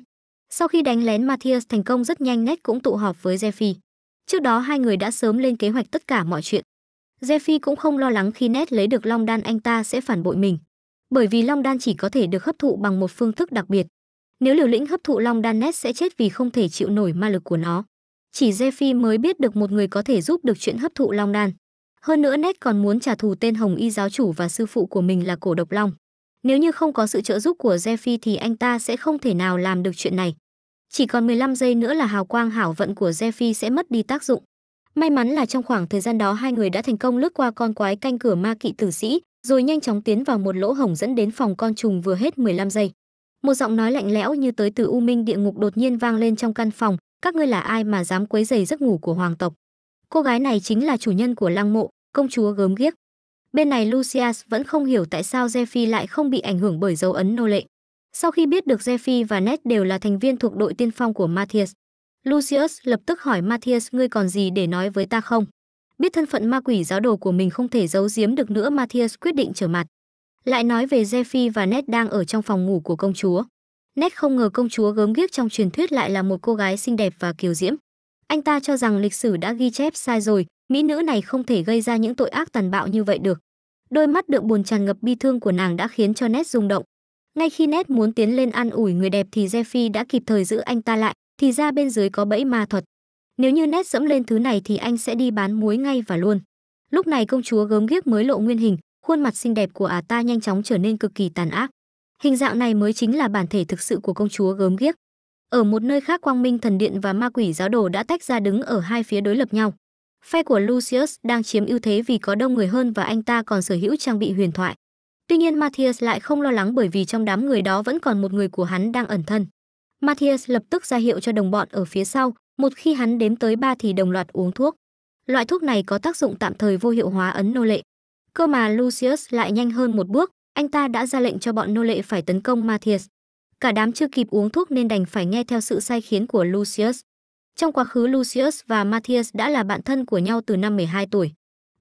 Sau khi đánh lén Matthias thành công rất nhanh nét cũng tụ họp với Zephy. Trước đó hai người đã sớm lên kế hoạch tất cả mọi chuyện. Zephy cũng không lo lắng khi Ned lấy được Long Đan anh ta sẽ phản bội mình, bởi vì Long Đan chỉ có thể được hấp thụ bằng một phương thức đặc biệt. Nếu liều lĩnh hấp thụ Long Đan Ned sẽ chết vì không thể chịu nổi ma lực của nó chỉ Zephy mới biết được một người có thể giúp được chuyện hấp thụ long đan. Hơn nữa Ned còn muốn trả thù tên Hồng Y giáo chủ và sư phụ của mình là cổ độc long. Nếu như không có sự trợ giúp của Zephy thì anh ta sẽ không thể nào làm được chuyện này. Chỉ còn 15 giây nữa là hào quang hảo vận của Zephy sẽ mất đi tác dụng. May mắn là trong khoảng thời gian đó hai người đã thành công lướt qua con quái canh cửa ma kỵ tử sĩ, rồi nhanh chóng tiến vào một lỗ hổng dẫn đến phòng con trùng vừa hết 15 giây. Một giọng nói lạnh lẽo như tới từ u minh địa ngục đột nhiên vang lên trong căn phòng, các ngươi là ai mà dám quấy rầy giấc ngủ của hoàng tộc cô gái này chính là chủ nhân của lăng mộ công chúa gớm ghiếc bên này lucius vẫn không hiểu tại sao jeffy lại không bị ảnh hưởng bởi dấu ấn nô lệ sau khi biết được jeffy và ned đều là thành viên thuộc đội tiên phong của matthias lucius lập tức hỏi matthias ngươi còn gì để nói với ta không biết thân phận ma quỷ giáo đồ của mình không thể giấu giếm được nữa matthias quyết định trở mặt lại nói về jeffy và ned đang ở trong phòng ngủ của công chúa Nét không ngờ công chúa gớm ghiếc trong truyền thuyết lại là một cô gái xinh đẹp và kiều diễm. Anh ta cho rằng lịch sử đã ghi chép sai rồi, mỹ nữ này không thể gây ra những tội ác tàn bạo như vậy được. Đôi mắt đượm buồn tràn ngập bi thương của nàng đã khiến cho Nét rung động. Ngay khi Nét muốn tiến lên an ủi người đẹp thì Jeffy đã kịp thời giữ anh ta lại, thì ra bên dưới có bẫy ma thuật. Nếu như Nét dẫm lên thứ này thì anh sẽ đi bán muối ngay và luôn. Lúc này công chúa gớm ghiếc mới lộ nguyên hình, khuôn mặt xinh đẹp của ả à ta nhanh chóng trở nên cực kỳ tàn ác. Hình dạng này mới chính là bản thể thực sự của công chúa gớm ghiếc. Ở một nơi khác Quang Minh Thần Điện và Ma Quỷ Giáo Đồ đã tách ra đứng ở hai phía đối lập nhau. Phe của Lucius đang chiếm ưu thế vì có đông người hơn và anh ta còn sở hữu trang bị huyền thoại. Tuy nhiên Matthias lại không lo lắng bởi vì trong đám người đó vẫn còn một người của hắn đang ẩn thân. Matthias lập tức ra hiệu cho đồng bọn ở phía sau, một khi hắn đếm tới ba thì đồng loạt uống thuốc. Loại thuốc này có tác dụng tạm thời vô hiệu hóa ấn nô lệ. Cơ mà Lucius lại nhanh hơn một bước, anh ta đã ra lệnh cho bọn nô lệ phải tấn công Matthias. Cả đám chưa kịp uống thuốc nên đành phải nghe theo sự sai khiến của Lucius. Trong quá khứ Lucius và Matthias đã là bạn thân của nhau từ năm 12 tuổi.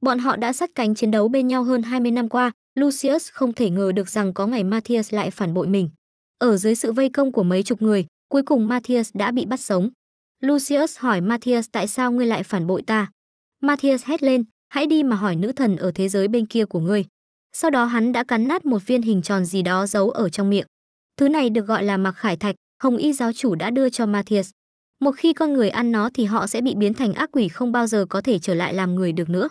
Bọn họ đã sát cánh chiến đấu bên nhau hơn 20 năm qua, Lucius không thể ngờ được rằng có ngày Matthias lại phản bội mình. Ở dưới sự vây công của mấy chục người, cuối cùng Matthias đã bị bắt sống. Lucius hỏi Matthias tại sao ngươi lại phản bội ta. Matthias hét lên, hãy đi mà hỏi nữ thần ở thế giới bên kia của ngươi. Sau đó hắn đã cắn nát một viên hình tròn gì đó giấu ở trong miệng. Thứ này được gọi là mặc khải thạch, Hồng Y giáo chủ đã đưa cho Matthias. Một khi con người ăn nó thì họ sẽ bị biến thành ác quỷ không bao giờ có thể trở lại làm người được nữa.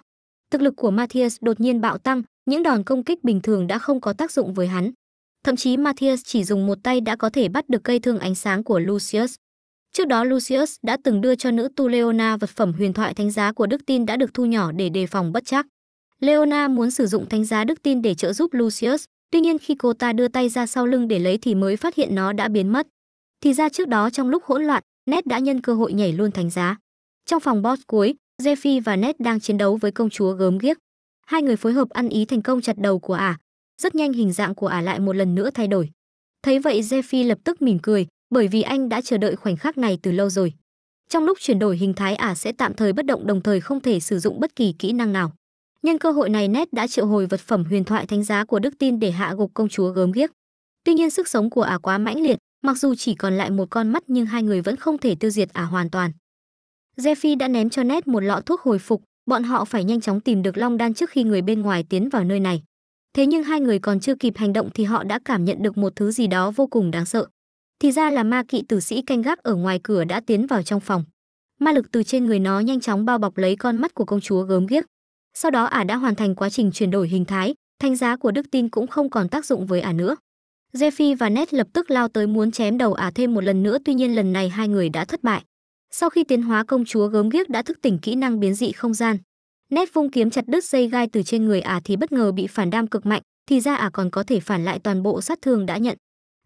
Thực lực của Matthias đột nhiên bạo tăng, những đòn công kích bình thường đã không có tác dụng với hắn. Thậm chí Matthias chỉ dùng một tay đã có thể bắt được cây thương ánh sáng của Lucius. Trước đó Lucius đã từng đưa cho nữ tu Leona vật phẩm huyền thoại thánh giá của đức tin đã được thu nhỏ để đề phòng bất chắc. Leona muốn sử dụng thánh giá đức tin để trợ giúp Lucius, tuy nhiên khi cô ta đưa tay ra sau lưng để lấy thì mới phát hiện nó đã biến mất. Thì ra trước đó trong lúc hỗn loạn, Ned đã nhân cơ hội nhảy luôn thánh giá. Trong phòng boss cuối, Jeffy và Ned đang chiến đấu với công chúa gớm ghiếc. Hai người phối hợp ăn ý thành công chặt đầu của ả. Rất nhanh hình dạng của ả lại một lần nữa thay đổi. Thấy vậy Jeffy lập tức mỉm cười, bởi vì anh đã chờ đợi khoảnh khắc này từ lâu rồi. Trong lúc chuyển đổi hình thái ả sẽ tạm thời bất động đồng thời không thể sử dụng bất kỳ kỹ năng nào. Nhân cơ hội này Ned đã triệu hồi vật phẩm huyền thoại thánh giá của đức tin để hạ gục công chúa gớm ghiếc. Tuy nhiên sức sống của ả quá mãnh liệt, mặc dù chỉ còn lại một con mắt nhưng hai người vẫn không thể tiêu diệt ả hoàn toàn. Jeffy đã ném cho Ned một lọ thuốc hồi phục, bọn họ phải nhanh chóng tìm được Long Đan trước khi người bên ngoài tiến vào nơi này. Thế nhưng hai người còn chưa kịp hành động thì họ đã cảm nhận được một thứ gì đó vô cùng đáng sợ. Thì ra là ma kỵ tử sĩ canh gác ở ngoài cửa đã tiến vào trong phòng. Ma lực từ trên người nó nhanh chóng bao bọc lấy con mắt của công chúa gớm ghiếc. Sau đó ả đã hoàn thành quá trình chuyển đổi hình thái, thanh giá của đức tin cũng không còn tác dụng với ả nữa. Jeffy và Ned lập tức lao tới muốn chém đầu ả thêm một lần nữa tuy nhiên lần này hai người đã thất bại. Sau khi tiến hóa công chúa gớm ghiếc đã thức tỉnh kỹ năng biến dị không gian. Ned vung kiếm chặt đứt dây gai từ trên người ả thì bất ngờ bị phản đam cực mạnh, thì ra ả còn có thể phản lại toàn bộ sát thương đã nhận.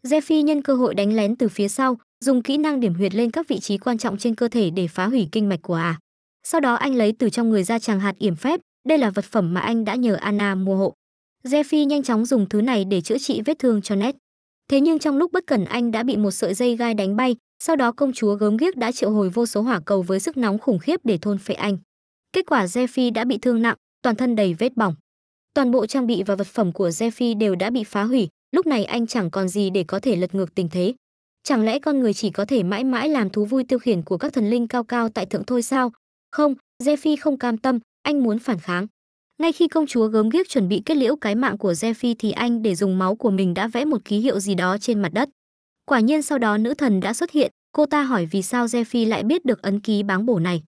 Jeffy nhân cơ hội đánh lén từ phía sau, dùng kỹ năng điểm huyệt lên các vị trí quan trọng trên cơ thể để phá hủy kinh mạch của ả. Sau đó anh lấy từ trong người ra chàng hạt yểm phép, đây là vật phẩm mà anh đã nhờ Anna mua hộ. Jeffy nhanh chóng dùng thứ này để chữa trị vết thương cho Ned. Thế nhưng trong lúc bất cẩn anh đã bị một sợi dây gai đánh bay, sau đó công chúa gớm ghiếc đã triệu hồi vô số hỏa cầu với sức nóng khủng khiếp để thôn phệ anh. Kết quả Jeffy đã bị thương nặng, toàn thân đầy vết bỏng. Toàn bộ trang bị và vật phẩm của Jeffy đều đã bị phá hủy, lúc này anh chẳng còn gì để có thể lật ngược tình thế. Chẳng lẽ con người chỉ có thể mãi mãi làm thú vui tiêu khiển của các thần linh cao cao tại thượng thôi sao? Không, Jeffy không cam tâm, anh muốn phản kháng ngay khi công chúa gớm ghiếc chuẩn bị kết liễu cái mạng của Zephy thì anh để dùng máu của mình đã vẽ một ký hiệu gì đó trên mặt đất. Quả nhiên sau đó nữ thần đã xuất hiện, cô ta hỏi vì sao Zephy lại biết được ấn ký báng bổ này.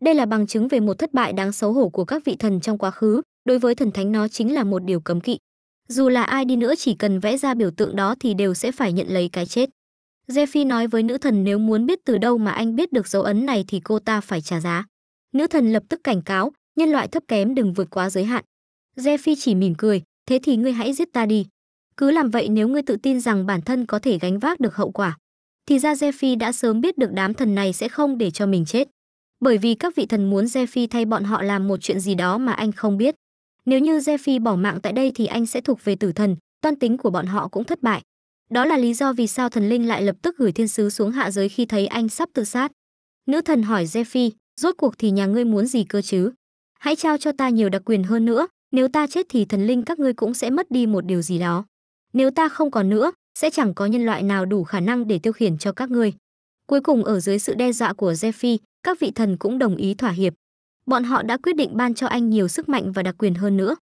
Đây là bằng chứng về một thất bại đáng xấu hổ của các vị thần trong quá khứ, đối với thần thánh nó chính là một điều cấm kỵ. Dù là ai đi nữa chỉ cần vẽ ra biểu tượng đó thì đều sẽ phải nhận lấy cái chết. Zephy nói với nữ thần nếu muốn biết từ đâu mà anh biết được dấu ấn này thì cô ta phải trả giá. Nữ thần lập tức cảnh cáo, nhân loại thấp kém đừng vượt quá giới hạn. Jeffy chỉ mỉm cười, thế thì ngươi hãy giết ta đi. Cứ làm vậy nếu ngươi tự tin rằng bản thân có thể gánh vác được hậu quả. Thì ra Jeffy đã sớm biết được đám thần này sẽ không để cho mình chết. Bởi vì các vị thần muốn Jeffy thay bọn họ làm một chuyện gì đó mà anh không biết. Nếu như Jeffy bỏ mạng tại đây thì anh sẽ thuộc về tử thần, toan tính của bọn họ cũng thất bại. Đó là lý do vì sao thần linh lại lập tức gửi thiên sứ xuống hạ giới khi thấy anh sắp tự sát. Nữ thần hỏi Jeffy, rốt cuộc thì nhà ngươi muốn gì cơ chứ? hãy trao cho ta nhiều đặc quyền hơn nữa, nếu ta chết thì thần linh các ngươi cũng sẽ mất đi một điều gì đó. Nếu ta không còn nữa, sẽ chẳng có nhân loại nào đủ khả năng để tiêu khiển cho các ngươi. Cuối cùng ở dưới sự đe dọa của Zephy, các vị thần cũng đồng ý thỏa hiệp. Bọn họ đã quyết định ban cho anh nhiều sức mạnh và đặc quyền hơn nữa.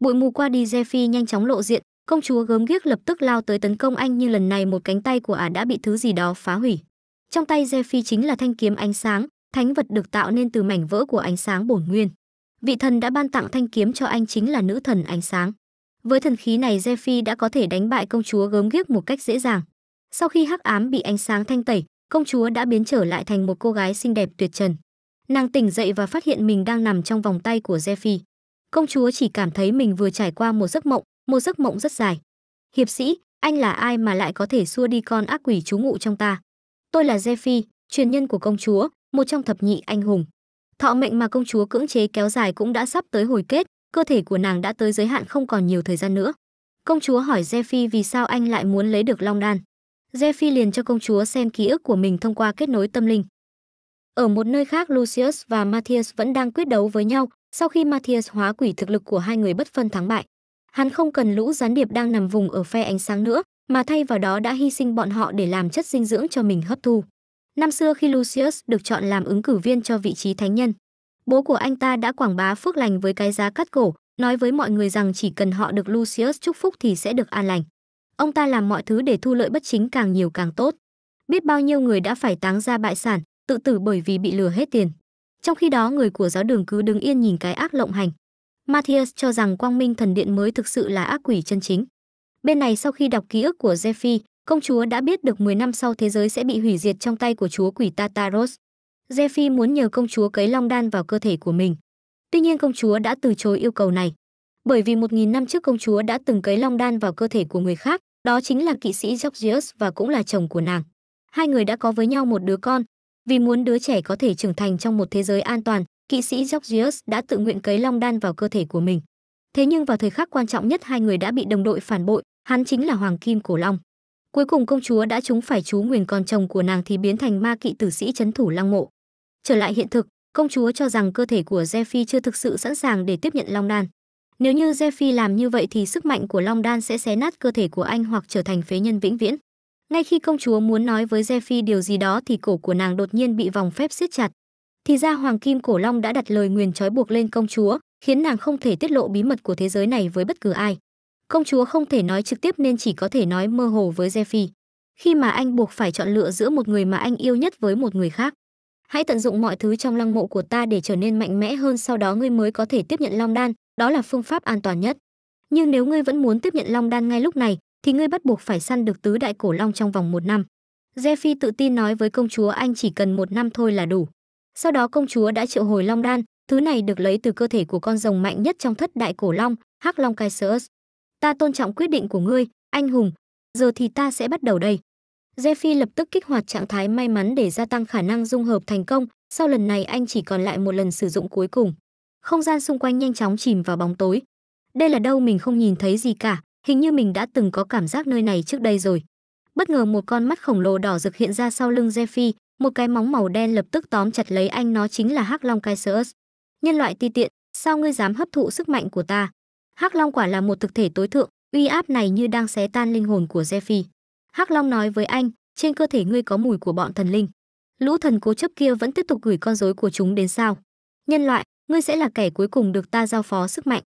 Bụi mù qua đi Zephy nhanh chóng lộ diện, công chúa gớm ghiếc lập tức lao tới tấn công anh nhưng lần này một cánh tay của ả đã bị thứ gì đó phá hủy. Trong tay Zephy chính là thanh kiếm ánh sáng, thánh vật được tạo nên từ mảnh vỡ của ánh sáng bổn nguyên vị thần đã ban tặng thanh kiếm cho anh chính là nữ thần ánh sáng. Với thần khí này Zephy đã có thể đánh bại công chúa gớm ghiếc một cách dễ dàng. Sau khi hắc ám bị ánh sáng thanh tẩy, công chúa đã biến trở lại thành một cô gái xinh đẹp tuyệt trần. Nàng tỉnh dậy và phát hiện mình đang nằm trong vòng tay của Zephy. Công chúa chỉ cảm thấy mình vừa trải qua một giấc mộng, một giấc mộng rất dài. Hiệp sĩ, anh là ai mà lại có thể xua đi con ác quỷ trú ngụ trong ta? Tôi là Zephy, truyền nhân của công chúa, một trong thập nhị anh hùng. Thọ mệnh mà công chúa cưỡng chế kéo dài cũng đã sắp tới hồi kết, cơ thể của nàng đã tới giới hạn không còn nhiều thời gian nữa. Công chúa hỏi Zephy vì sao anh lại muốn lấy được Long Đan. Zephy liền cho công chúa xem ký ức của mình thông qua kết nối tâm linh. Ở một nơi khác, Lucius và Matthias vẫn đang quyết đấu với nhau, sau khi Matthias hóa quỷ thực lực của hai người bất phân thắng bại. Hắn không cần lũ gián điệp đang nằm vùng ở phe ánh sáng nữa, mà thay vào đó đã hy sinh bọn họ để làm chất dinh dưỡng cho mình hấp thu. Năm xưa khi Lucius được chọn làm ứng cử viên cho vị trí thánh nhân, bố của anh ta đã quảng bá phước lành với cái giá cắt cổ, nói với mọi người rằng chỉ cần họ được Lucius chúc phúc thì sẽ được an lành. Ông ta làm mọi thứ để thu lợi bất chính càng nhiều càng tốt. Biết bao nhiêu người đã phải táng ra bại sản, tự tử bởi vì bị lừa hết tiền. Trong khi đó người của giáo đường cứ đứng yên nhìn cái ác lộng hành. Matthias cho rằng quang minh thần điện mới thực sự là ác quỷ chân chính. Bên này sau khi đọc ký ức của Zephy, Công chúa đã biết được 10 năm sau thế giới sẽ bị hủy diệt trong tay của chúa quỷ Tataros. Zephy muốn nhờ công chúa cấy long đan vào cơ thể của mình. Tuy nhiên công chúa đã từ chối yêu cầu này. Bởi vì 1.000 năm trước công chúa đã từng cấy long đan vào cơ thể của người khác, đó chính là kỵ sĩ Georgius và cũng là chồng của nàng. Hai người đã có với nhau một đứa con. Vì muốn đứa trẻ có thể trưởng thành trong một thế giới an toàn, kỵ sĩ Georgius đã tự nguyện cấy long đan vào cơ thể của mình. Thế nhưng vào thời khắc quan trọng nhất hai người đã bị đồng đội phản bội, hắn chính là Hoàng Kim Cổ Long. Cuối cùng công chúa đã trúng phải chú nguyền còn chồng của nàng thì biến thành ma kỵ tử sĩ chấn thủ lăng mộ. Trở lại hiện thực, công chúa cho rằng cơ thể của Zephy chưa thực sự sẵn sàng để tiếp nhận Long Đan. Nếu như Zephy làm như vậy thì sức mạnh của Long Đan sẽ xé nát cơ thể của anh hoặc trở thành phế nhân vĩnh viễn. Ngay khi công chúa muốn nói với Zephy điều gì đó thì cổ của nàng đột nhiên bị vòng phép siết chặt. Thì ra Hoàng Kim Cổ Long đã đặt lời nguyền trói buộc lên công chúa, khiến nàng không thể tiết lộ bí mật của thế giới này với bất cứ ai. Công chúa không thể nói trực tiếp nên chỉ có thể nói mơ hồ với Jeffy. Khi mà anh buộc phải chọn lựa giữa một người mà anh yêu nhất với một người khác. Hãy tận dụng mọi thứ trong lăng mộ của ta để trở nên mạnh mẽ hơn sau đó ngươi mới có thể tiếp nhận Long Đan, đó là phương pháp an toàn nhất. Nhưng nếu ngươi vẫn muốn tiếp nhận Long Đan ngay lúc này, thì ngươi bắt buộc phải săn được tứ đại cổ long trong vòng một năm. Jeffy tự tin nói với công chúa anh chỉ cần một năm thôi là đủ. Sau đó công chúa đã triệu hồi Long Đan, thứ này được lấy từ cơ thể của con rồng mạnh nhất trong thất đại cổ long, Hắc Long Caesius. Ta tôn trọng quyết định của ngươi, anh hùng, giờ thì ta sẽ bắt đầu đây. Jeffy lập tức kích hoạt trạng thái may mắn để gia tăng khả năng dung hợp thành công, sau lần này anh chỉ còn lại một lần sử dụng cuối cùng. Không gian xung quanh nhanh chóng chìm vào bóng tối. Đây là đâu mình không nhìn thấy gì cả, hình như mình đã từng có cảm giác nơi này trước đây rồi. Bất ngờ một con mắt khổng lồ đỏ rực hiện ra sau lưng Jeffy, một cái móng màu đen lập tức tóm chặt lấy anh nó chính là Hắc Long Caesarus. Nhân loại ti tiện, sao ngươi dám hấp thụ sức mạnh của ta? Hắc Long quả là một thực thể tối thượng, uy áp này như đang xé tan linh hồn của Zephy. Hắc Long nói với anh, trên cơ thể ngươi có mùi của bọn thần linh. Lũ thần cố chấp kia vẫn tiếp tục gửi con rối của chúng đến sao? Nhân loại, ngươi sẽ là kẻ cuối cùng được ta giao phó sức mạnh.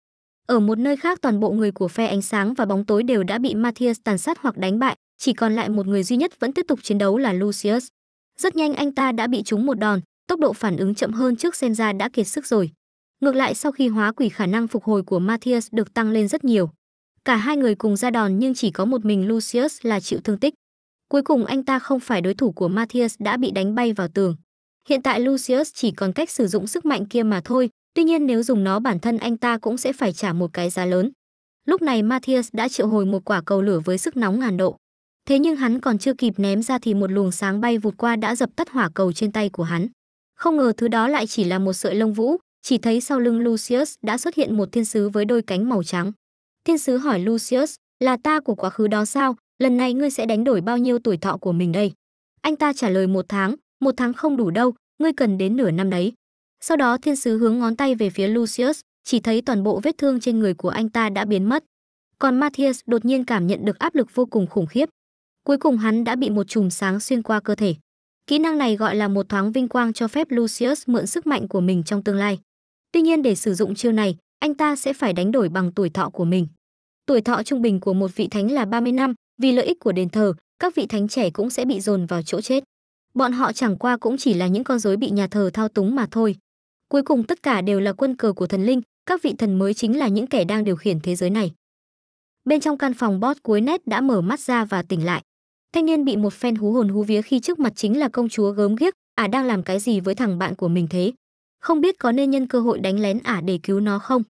Ở một nơi khác toàn bộ người của phe ánh sáng và bóng tối đều đã bị Matthias tàn sát hoặc đánh bại, chỉ còn lại một người duy nhất vẫn tiếp tục chiến đấu là Lucius. Rất nhanh anh ta đã bị trúng một đòn, tốc độ phản ứng chậm hơn trước xem ra đã kiệt sức rồi. Ngược lại sau khi hóa quỷ khả năng phục hồi của Matthias được tăng lên rất nhiều. Cả hai người cùng ra đòn nhưng chỉ có một mình Lucius là chịu thương tích. Cuối cùng anh ta không phải đối thủ của Matthias đã bị đánh bay vào tường. Hiện tại Lucius chỉ còn cách sử dụng sức mạnh kia mà thôi, tuy nhiên nếu dùng nó bản thân anh ta cũng sẽ phải trả một cái giá lớn. Lúc này Matthias đã triệu hồi một quả cầu lửa với sức nóng ngàn độ. Thế nhưng hắn còn chưa kịp ném ra thì một luồng sáng bay vụt qua đã dập tắt hỏa cầu trên tay của hắn. Không ngờ thứ đó lại chỉ là một sợi lông vũ, chỉ thấy sau lưng Lucius đã xuất hiện một thiên sứ với đôi cánh màu trắng. Thiên sứ hỏi Lucius, là ta của quá khứ đó sao, lần này ngươi sẽ đánh đổi bao nhiêu tuổi thọ của mình đây? Anh ta trả lời một tháng, một tháng không đủ đâu, ngươi cần đến nửa năm đấy. Sau đó thiên sứ hướng ngón tay về phía Lucius, chỉ thấy toàn bộ vết thương trên người của anh ta đã biến mất. Còn Matthias đột nhiên cảm nhận được áp lực vô cùng khủng khiếp. Cuối cùng hắn đã bị một chùm sáng xuyên qua cơ thể. Kỹ năng này gọi là một thoáng vinh quang cho phép Lucius mượn sức mạnh của mình trong tương lai. Tuy nhiên để sử dụng chiêu này, anh ta sẽ phải đánh đổi bằng tuổi thọ của mình. Tuổi thọ trung bình của một vị thánh là 30 năm, vì lợi ích của đền thờ, các vị thánh trẻ cũng sẽ bị dồn vào chỗ chết. Bọn họ chẳng qua cũng chỉ là những con rối bị nhà thờ thao túng mà thôi. Cuối cùng tất cả đều là quân cờ của thần linh, các vị thần mới chính là những kẻ đang điều khiển thế giới này. Bên trong căn phòng bót cuối nét đã mở mắt ra và tỉnh lại. Thanh niên bị một phen hú hồn hú vía khi trước mặt chính là công chúa gớm ghiếc, à đang làm cái gì với thằng bạn của mình thế? không biết có nên nhân cơ hội đánh lén ả để cứu nó không.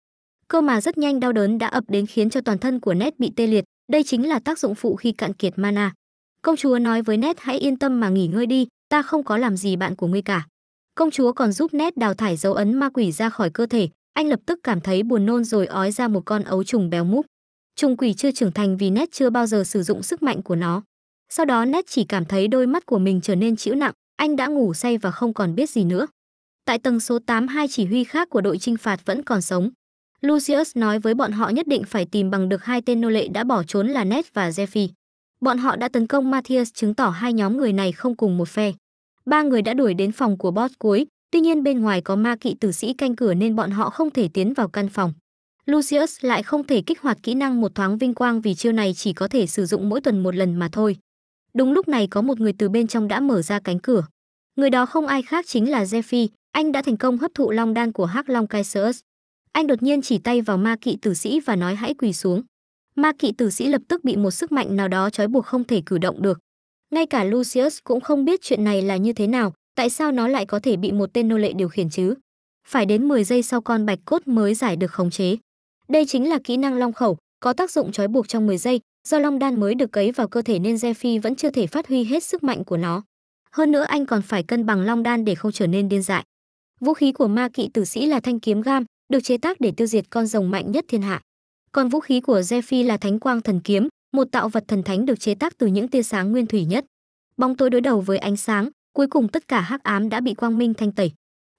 Cơ mà rất nhanh đau đớn đã ập đến khiến cho toàn thân của Ned bị tê liệt, đây chính là tác dụng phụ khi cạn kiệt mana. Công chúa nói với Ned hãy yên tâm mà nghỉ ngơi đi, ta không có làm gì bạn của ngươi cả. Công chúa còn giúp Ned đào thải dấu ấn ma quỷ ra khỏi cơ thể, anh lập tức cảm thấy buồn nôn rồi ói ra một con ấu trùng béo múp. Trùng quỷ chưa trưởng thành vì Ned chưa bao giờ sử dụng sức mạnh của nó. Sau đó Ned chỉ cảm thấy đôi mắt của mình trở nên chịu nặng, anh đã ngủ say và không còn biết gì nữa. Tại tầng số 8 hai chỉ huy khác của đội trinh phạt vẫn còn sống. Lucius nói với bọn họ nhất định phải tìm bằng được hai tên nô lệ đã bỏ trốn là Ned và Zephy. Bọn họ đã tấn công Matthias chứng tỏ hai nhóm người này không cùng một phe. Ba người đã đuổi đến phòng của boss cuối, tuy nhiên bên ngoài có ma kỵ tử sĩ canh cửa nên bọn họ không thể tiến vào căn phòng. Lucius lại không thể kích hoạt kỹ năng một thoáng vinh quang vì chiêu này chỉ có thể sử dụng mỗi tuần một lần mà thôi. Đúng lúc này có một người từ bên trong đã mở ra cánh cửa. Người đó không ai khác chính là Zephy, anh đã thành công hấp thụ long đan của Hắc Long Kaiserus. Anh đột nhiên chỉ tay vào ma kỵ tử sĩ và nói hãy quỳ xuống. Ma kỵ tử sĩ lập tức bị một sức mạnh nào đó trói buộc không thể cử động được. Ngay cả Lucius cũng không biết chuyện này là như thế nào, tại sao nó lại có thể bị một tên nô lệ điều khiển chứ? Phải đến 10 giây sau con bạch cốt mới giải được khống chế. Đây chính là kỹ năng long khẩu, có tác dụng trói buộc trong 10 giây, do long đan mới được cấy vào cơ thể nên Zephy vẫn chưa thể phát huy hết sức mạnh của nó. Hơn nữa anh còn phải cân bằng long đan để không trở nên điên dại. Vũ khí của ma kỵ tử sĩ là thanh kiếm gam, được chế tác để tiêu diệt con rồng mạnh nhất thiên hạ. Còn vũ khí của Zephy là thánh quang thần kiếm, một tạo vật thần thánh được chế tác từ những tia sáng nguyên thủy nhất. Bóng tối đối đầu với ánh sáng, cuối cùng tất cả hắc ám đã bị quang minh thanh tẩy.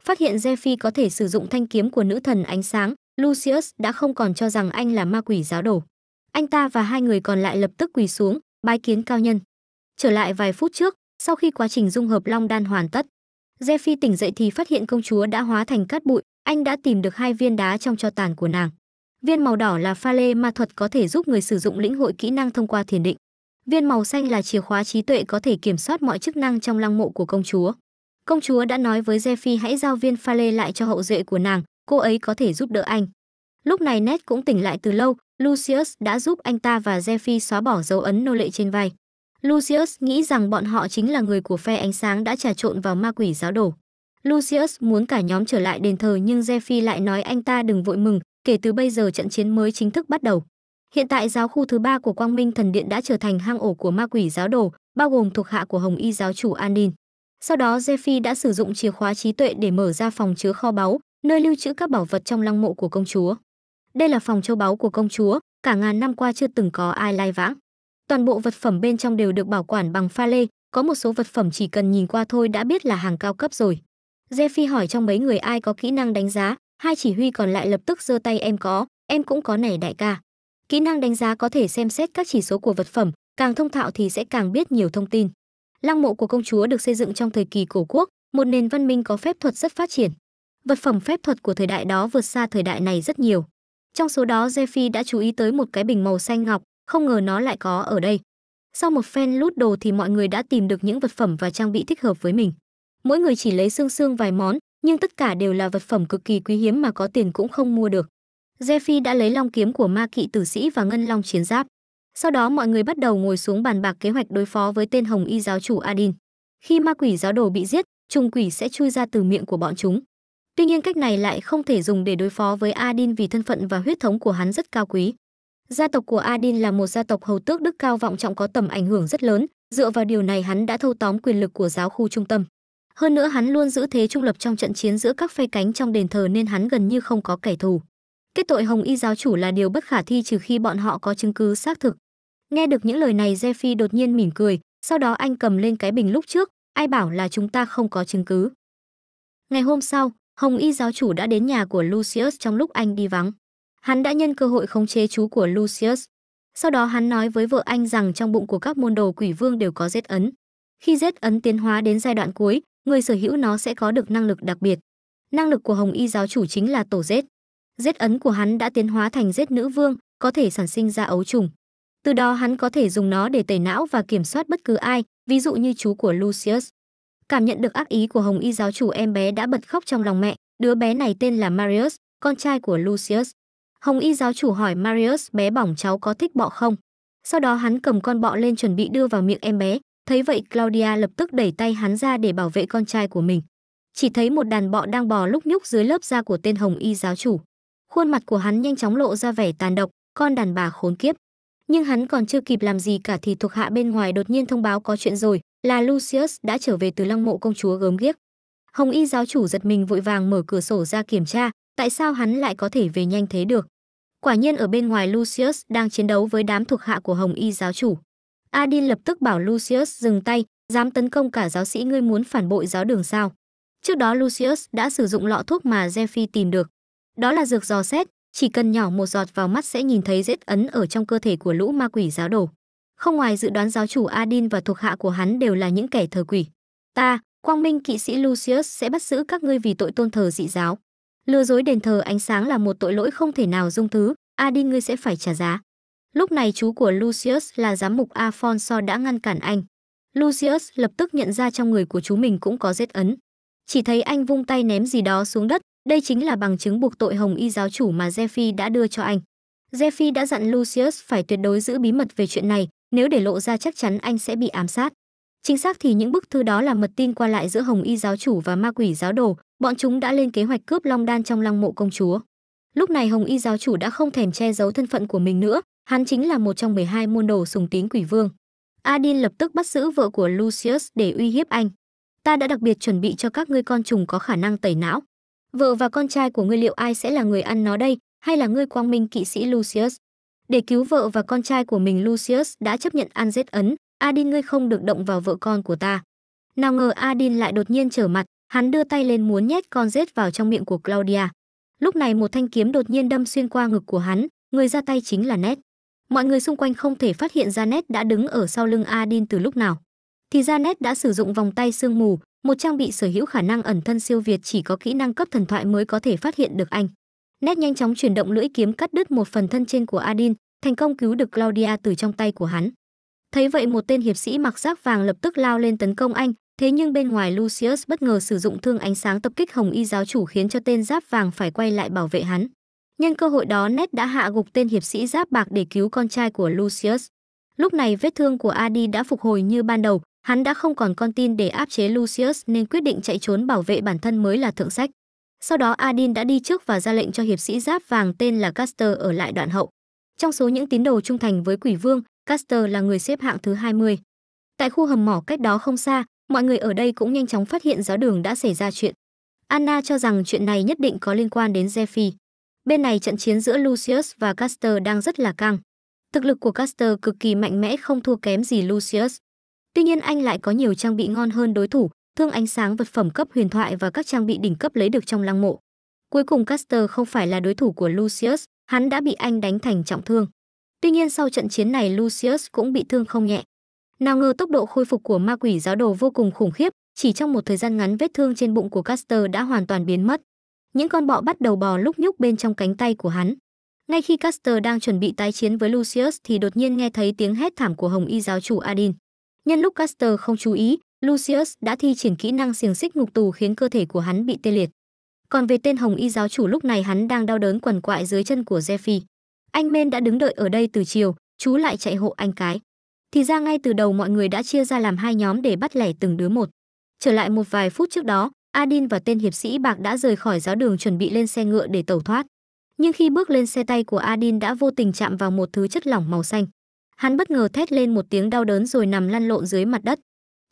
Phát hiện Zephy có thể sử dụng thanh kiếm của nữ thần ánh sáng, Lucius đã không còn cho rằng anh là ma quỷ giáo đồ. Anh ta và hai người còn lại lập tức quỳ xuống, bái kiến cao nhân. Trở lại vài phút trước, sau khi quá trình dung hợp long đan hoàn tất, Jeffy tỉnh dậy thì phát hiện công chúa đã hóa thành cát bụi, anh đã tìm được hai viên đá trong cho tàn của nàng. Viên màu đỏ là pha lê ma thuật có thể giúp người sử dụng lĩnh hội kỹ năng thông qua thiền định. Viên màu xanh là chìa khóa trí tuệ có thể kiểm soát mọi chức năng trong lăng mộ của công chúa. Công chúa đã nói với Jeffy hãy giao viên pha lê lại cho hậu duệ của nàng, cô ấy có thể giúp đỡ anh. Lúc này Ned cũng tỉnh lại từ lâu, Lucius đã giúp anh ta và Jeffy xóa bỏ dấu ấn nô lệ trên vai. Lucius nghĩ rằng bọn họ chính là người của phe ánh sáng đã trà trộn vào ma quỷ giáo đổ. Lucius muốn cả nhóm trở lại đền thờ nhưng Zephy lại nói anh ta đừng vội mừng, kể từ bây giờ trận chiến mới chính thức bắt đầu. Hiện tại giáo khu thứ ba của Quang Minh Thần Điện đã trở thành hang ổ của ma quỷ giáo đồ, bao gồm thuộc hạ của Hồng Y giáo chủ Andin. Sau đó Zephy đã sử dụng chìa khóa trí tuệ để mở ra phòng chứa kho báu, nơi lưu trữ các bảo vật trong lăng mộ của công chúa. Đây là phòng châu báu của công chúa, cả ngàn năm qua chưa từng có ai lai vãng. Toàn bộ vật phẩm bên trong đều được bảo quản bằng pha lê, có một số vật phẩm chỉ cần nhìn qua thôi đã biết là hàng cao cấp rồi. Jeffy hỏi trong mấy người ai có kỹ năng đánh giá, hai chỉ huy còn lại lập tức giơ tay em có, em cũng có này đại ca. Kỹ năng đánh giá có thể xem xét các chỉ số của vật phẩm, càng thông thạo thì sẽ càng biết nhiều thông tin. Lăng mộ của công chúa được xây dựng trong thời kỳ cổ quốc, một nền văn minh có phép thuật rất phát triển. Vật phẩm phép thuật của thời đại đó vượt xa thời đại này rất nhiều. Trong số đó Jeffy đã chú ý tới một cái bình màu xanh ngọc, không ngờ nó lại có ở đây. Sau một phen lút đồ thì mọi người đã tìm được những vật phẩm và trang bị thích hợp với mình. Mỗi người chỉ lấy xương xương vài món, nhưng tất cả đều là vật phẩm cực kỳ quý hiếm mà có tiền cũng không mua được. Jeffy đã lấy long kiếm của ma kỵ tử sĩ và ngân long chiến giáp. Sau đó mọi người bắt đầu ngồi xuống bàn bạc kế hoạch đối phó với tên Hồng Y giáo chủ Adin. Khi ma quỷ giáo đồ bị giết, trùng quỷ sẽ chui ra từ miệng của bọn chúng. Tuy nhiên cách này lại không thể dùng để đối phó với Adin vì thân phận và huyết thống của hắn rất cao quý. Gia tộc của Adin là một gia tộc hầu tước đức cao vọng trọng có tầm ảnh hưởng rất lớn, dựa vào điều này hắn đã thâu tóm quyền lực của giáo khu trung tâm. Hơn nữa hắn luôn giữ thế trung lập trong trận chiến giữa các phe cánh trong đền thờ nên hắn gần như không có kẻ thù. Kết tội Hồng Y giáo chủ là điều bất khả thi trừ khi bọn họ có chứng cứ xác thực. Nghe được những lời này, Jeffy đột nhiên mỉm cười, sau đó anh cầm lên cái bình lúc trước, ai bảo là chúng ta không có chứng cứ. Ngày hôm sau, Hồng Y giáo chủ đã đến nhà của Lucius trong lúc anh đi vắng. Hắn đã nhân cơ hội khống chế chú của Lucius. Sau đó hắn nói với vợ anh rằng trong bụng của các môn đồ quỷ vương đều có rết ấn. Khi rết ấn tiến hóa đến giai đoạn cuối, người sở hữu nó sẽ có được năng lực đặc biệt. Năng lực của Hồng Y giáo chủ chính là tổ rết. Rết ấn của hắn đã tiến hóa thành rết nữ vương, có thể sản sinh ra ấu trùng. Từ đó hắn có thể dùng nó để tẩy não và kiểm soát bất cứ ai, ví dụ như chú của Lucius. Cảm nhận được ác ý của Hồng Y giáo chủ em bé đã bật khóc trong lòng mẹ, đứa bé này tên là Marius, con trai của Lucius. Hồng y giáo chủ hỏi Marius bé bỏng cháu có thích bọ không? Sau đó hắn cầm con bọ lên chuẩn bị đưa vào miệng em bé, thấy vậy Claudia lập tức đẩy tay hắn ra để bảo vệ con trai của mình. Chỉ thấy một đàn bọ đang bò lúc nhúc dưới lớp da của tên Hồng y giáo chủ. Khuôn mặt của hắn nhanh chóng lộ ra vẻ tàn độc, con đàn bà khốn kiếp. Nhưng hắn còn chưa kịp làm gì cả thì thuộc hạ bên ngoài đột nhiên thông báo có chuyện rồi, là Lucius đã trở về từ lăng mộ công chúa gớm ghiếc. Hồng y giáo chủ giật mình vội vàng mở cửa sổ ra kiểm tra, tại sao hắn lại có thể về nhanh thế được. Quả nhiên ở bên ngoài Lucius đang chiến đấu với đám thuộc hạ của Hồng Y giáo chủ. Adin lập tức bảo Lucius dừng tay, dám tấn công cả giáo sĩ ngươi muốn phản bội giáo đường sao. Trước đó Lucius đã sử dụng lọ thuốc mà Zephy tìm được. Đó là dược dò xét, chỉ cần nhỏ một giọt vào mắt sẽ nhìn thấy vết ấn ở trong cơ thể của lũ ma quỷ giáo đồ. Không ngoài dự đoán giáo chủ Adin và thuộc hạ của hắn đều là những kẻ thờ quỷ. Ta, quang minh kỵ sĩ Lucius sẽ bắt giữ các ngươi vì tội tôn thờ dị giáo lừa dối đền thờ ánh sáng là một tội lỗi không thể nào dung thứ a đi ngươi sẽ phải trả giá lúc này chú của lucius là giám mục alfonso đã ngăn cản anh lucius lập tức nhận ra trong người của chú mình cũng có vết ấn chỉ thấy anh vung tay ném gì đó xuống đất đây chính là bằng chứng buộc tội hồng y giáo chủ mà jeffy đã đưa cho anh jeffy đã dặn lucius phải tuyệt đối giữ bí mật về chuyện này nếu để lộ ra chắc chắn anh sẽ bị ám sát chính xác thì những bức thư đó là mật tin qua lại giữa hồng y giáo chủ và ma quỷ giáo đồ bọn chúng đã lên kế hoạch cướp long đan trong lăng mộ công chúa. Lúc này Hồng Y giáo chủ đã không thèm che giấu thân phận của mình nữa, hắn chính là một trong 12 môn đồ sùng tín quỷ vương. Adin lập tức bắt giữ vợ của Lucius để uy hiếp anh. Ta đã đặc biệt chuẩn bị cho các ngươi con trùng có khả năng tẩy não. Vợ và con trai của ngươi liệu ai sẽ là người ăn nó đây, hay là ngươi quang minh kỵ sĩ Lucius? Để cứu vợ và con trai của mình Lucius đã chấp nhận ăn giết ấn, Adin ngươi không được động vào vợ con của ta. Nào ngờ Adin lại đột nhiên trở mặt, Hắn đưa tay lên muốn nhét con rết vào trong miệng của Claudia. Lúc này một thanh kiếm đột nhiên đâm xuyên qua ngực của hắn, người ra tay chính là Ned. Mọi người xung quanh không thể phát hiện ra Ned đã đứng ở sau lưng Adin từ lúc nào. Thì ra Ned đã sử dụng vòng tay sương mù, một trang bị sở hữu khả năng ẩn thân siêu việt chỉ có kỹ năng cấp thần thoại mới có thể phát hiện được anh. Ned nhanh chóng chuyển động lưỡi kiếm cắt đứt một phần thân trên của Adin, thành công cứu được Claudia từ trong tay của hắn. Thấy vậy một tên hiệp sĩ mặc giáp vàng lập tức lao lên tấn công anh, Thế nhưng bên ngoài Lucius bất ngờ sử dụng thương ánh sáng tập kích Hồng Y giáo chủ khiến cho tên giáp vàng phải quay lại bảo vệ hắn. Nhân cơ hội đó Ned đã hạ gục tên hiệp sĩ giáp bạc để cứu con trai của Lucius. Lúc này vết thương của Adi đã phục hồi như ban đầu, hắn đã không còn con tin để áp chế Lucius nên quyết định chạy trốn bảo vệ bản thân mới là thượng sách. Sau đó Adin đã đi trước và ra lệnh cho hiệp sĩ giáp vàng tên là Caster ở lại đoạn hậu. Trong số những tín đồ trung thành với quỷ vương, Caster là người xếp hạng thứ 20. Tại khu hầm mỏ cách đó không xa, Mọi người ở đây cũng nhanh chóng phát hiện giáo đường đã xảy ra chuyện. Anna cho rằng chuyện này nhất định có liên quan đến Zephy. Bên này trận chiến giữa Lucius và Caster đang rất là căng. Thực lực của Caster cực kỳ mạnh mẽ không thua kém gì Lucius. Tuy nhiên anh lại có nhiều trang bị ngon hơn đối thủ, thương ánh sáng vật phẩm cấp huyền thoại và các trang bị đỉnh cấp lấy được trong lăng mộ. Cuối cùng Caster không phải là đối thủ của Lucius, hắn đã bị anh đánh thành trọng thương. Tuy nhiên sau trận chiến này Lucius cũng bị thương không nhẹ. Nào ngờ tốc độ khôi phục của ma quỷ giáo đồ vô cùng khủng khiếp, chỉ trong một thời gian ngắn vết thương trên bụng của Caster đã hoàn toàn biến mất. Những con bọ bắt đầu bò lúc nhúc bên trong cánh tay của hắn. Ngay khi Caster đang chuẩn bị tái chiến với Lucius thì đột nhiên nghe thấy tiếng hét thảm của Hồng Y giáo chủ Adin. Nhân lúc Caster không chú ý, Lucius đã thi triển kỹ năng xiềng xích ngục tù khiến cơ thể của hắn bị tê liệt. Còn về tên Hồng Y giáo chủ lúc này hắn đang đau đớn quằn quại dưới chân của Zephy. Anh Men đã đứng đợi ở đây từ chiều, chú lại chạy hộ anh cái. Thì ra ngay từ đầu mọi người đã chia ra làm hai nhóm để bắt lẻ từng đứa một. Trở lại một vài phút trước đó, Adin và tên hiệp sĩ bạc đã rời khỏi giáo đường chuẩn bị lên xe ngựa để tẩu thoát. Nhưng khi bước lên xe tay của Adin đã vô tình chạm vào một thứ chất lỏng màu xanh. Hắn bất ngờ thét lên một tiếng đau đớn rồi nằm lăn lộn dưới mặt đất.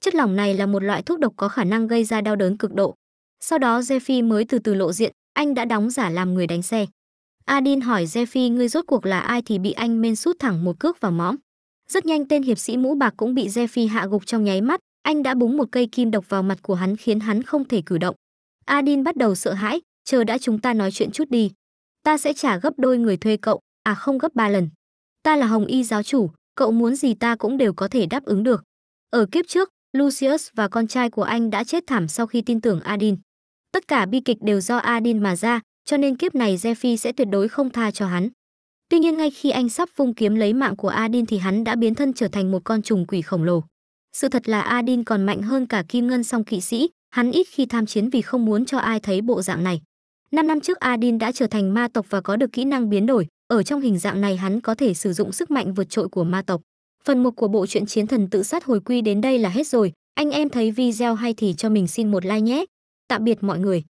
Chất lỏng này là một loại thuốc độc có khả năng gây ra đau đớn cực độ. Sau đó Jeffy mới từ từ lộ diện, anh đã đóng giả làm người đánh xe. Adin hỏi Jeffy ngươi rốt cuộc là ai thì bị anh men sút thẳng một cước vào mõm. Rất nhanh tên hiệp sĩ mũ bạc cũng bị Jeffy hạ gục trong nháy mắt, anh đã búng một cây kim độc vào mặt của hắn khiến hắn không thể cử động. Adin bắt đầu sợ hãi, chờ đã chúng ta nói chuyện chút đi. Ta sẽ trả gấp đôi người thuê cậu, à không gấp ba lần. Ta là Hồng Y giáo chủ, cậu muốn gì ta cũng đều có thể đáp ứng được. Ở kiếp trước, Lucius và con trai của anh đã chết thảm sau khi tin tưởng Adin. Tất cả bi kịch đều do Adin mà ra, cho nên kiếp này Jeffy sẽ tuyệt đối không tha cho hắn. Tuy nhiên ngay khi anh sắp vung kiếm lấy mạng của Adin thì hắn đã biến thân trở thành một con trùng quỷ khổng lồ. Sự thật là Adin còn mạnh hơn cả Kim Ngân song kỵ sĩ, hắn ít khi tham chiến vì không muốn cho ai thấy bộ dạng này. 5 năm trước Adin đã trở thành ma tộc và có được kỹ năng biến đổi, ở trong hình dạng này hắn có thể sử dụng sức mạnh vượt trội của ma tộc. Phần 1 của bộ truyện Chiến thần tự sát hồi quy đến đây là hết rồi, anh em thấy video hay thì cho mình xin một like nhé. Tạm biệt mọi người.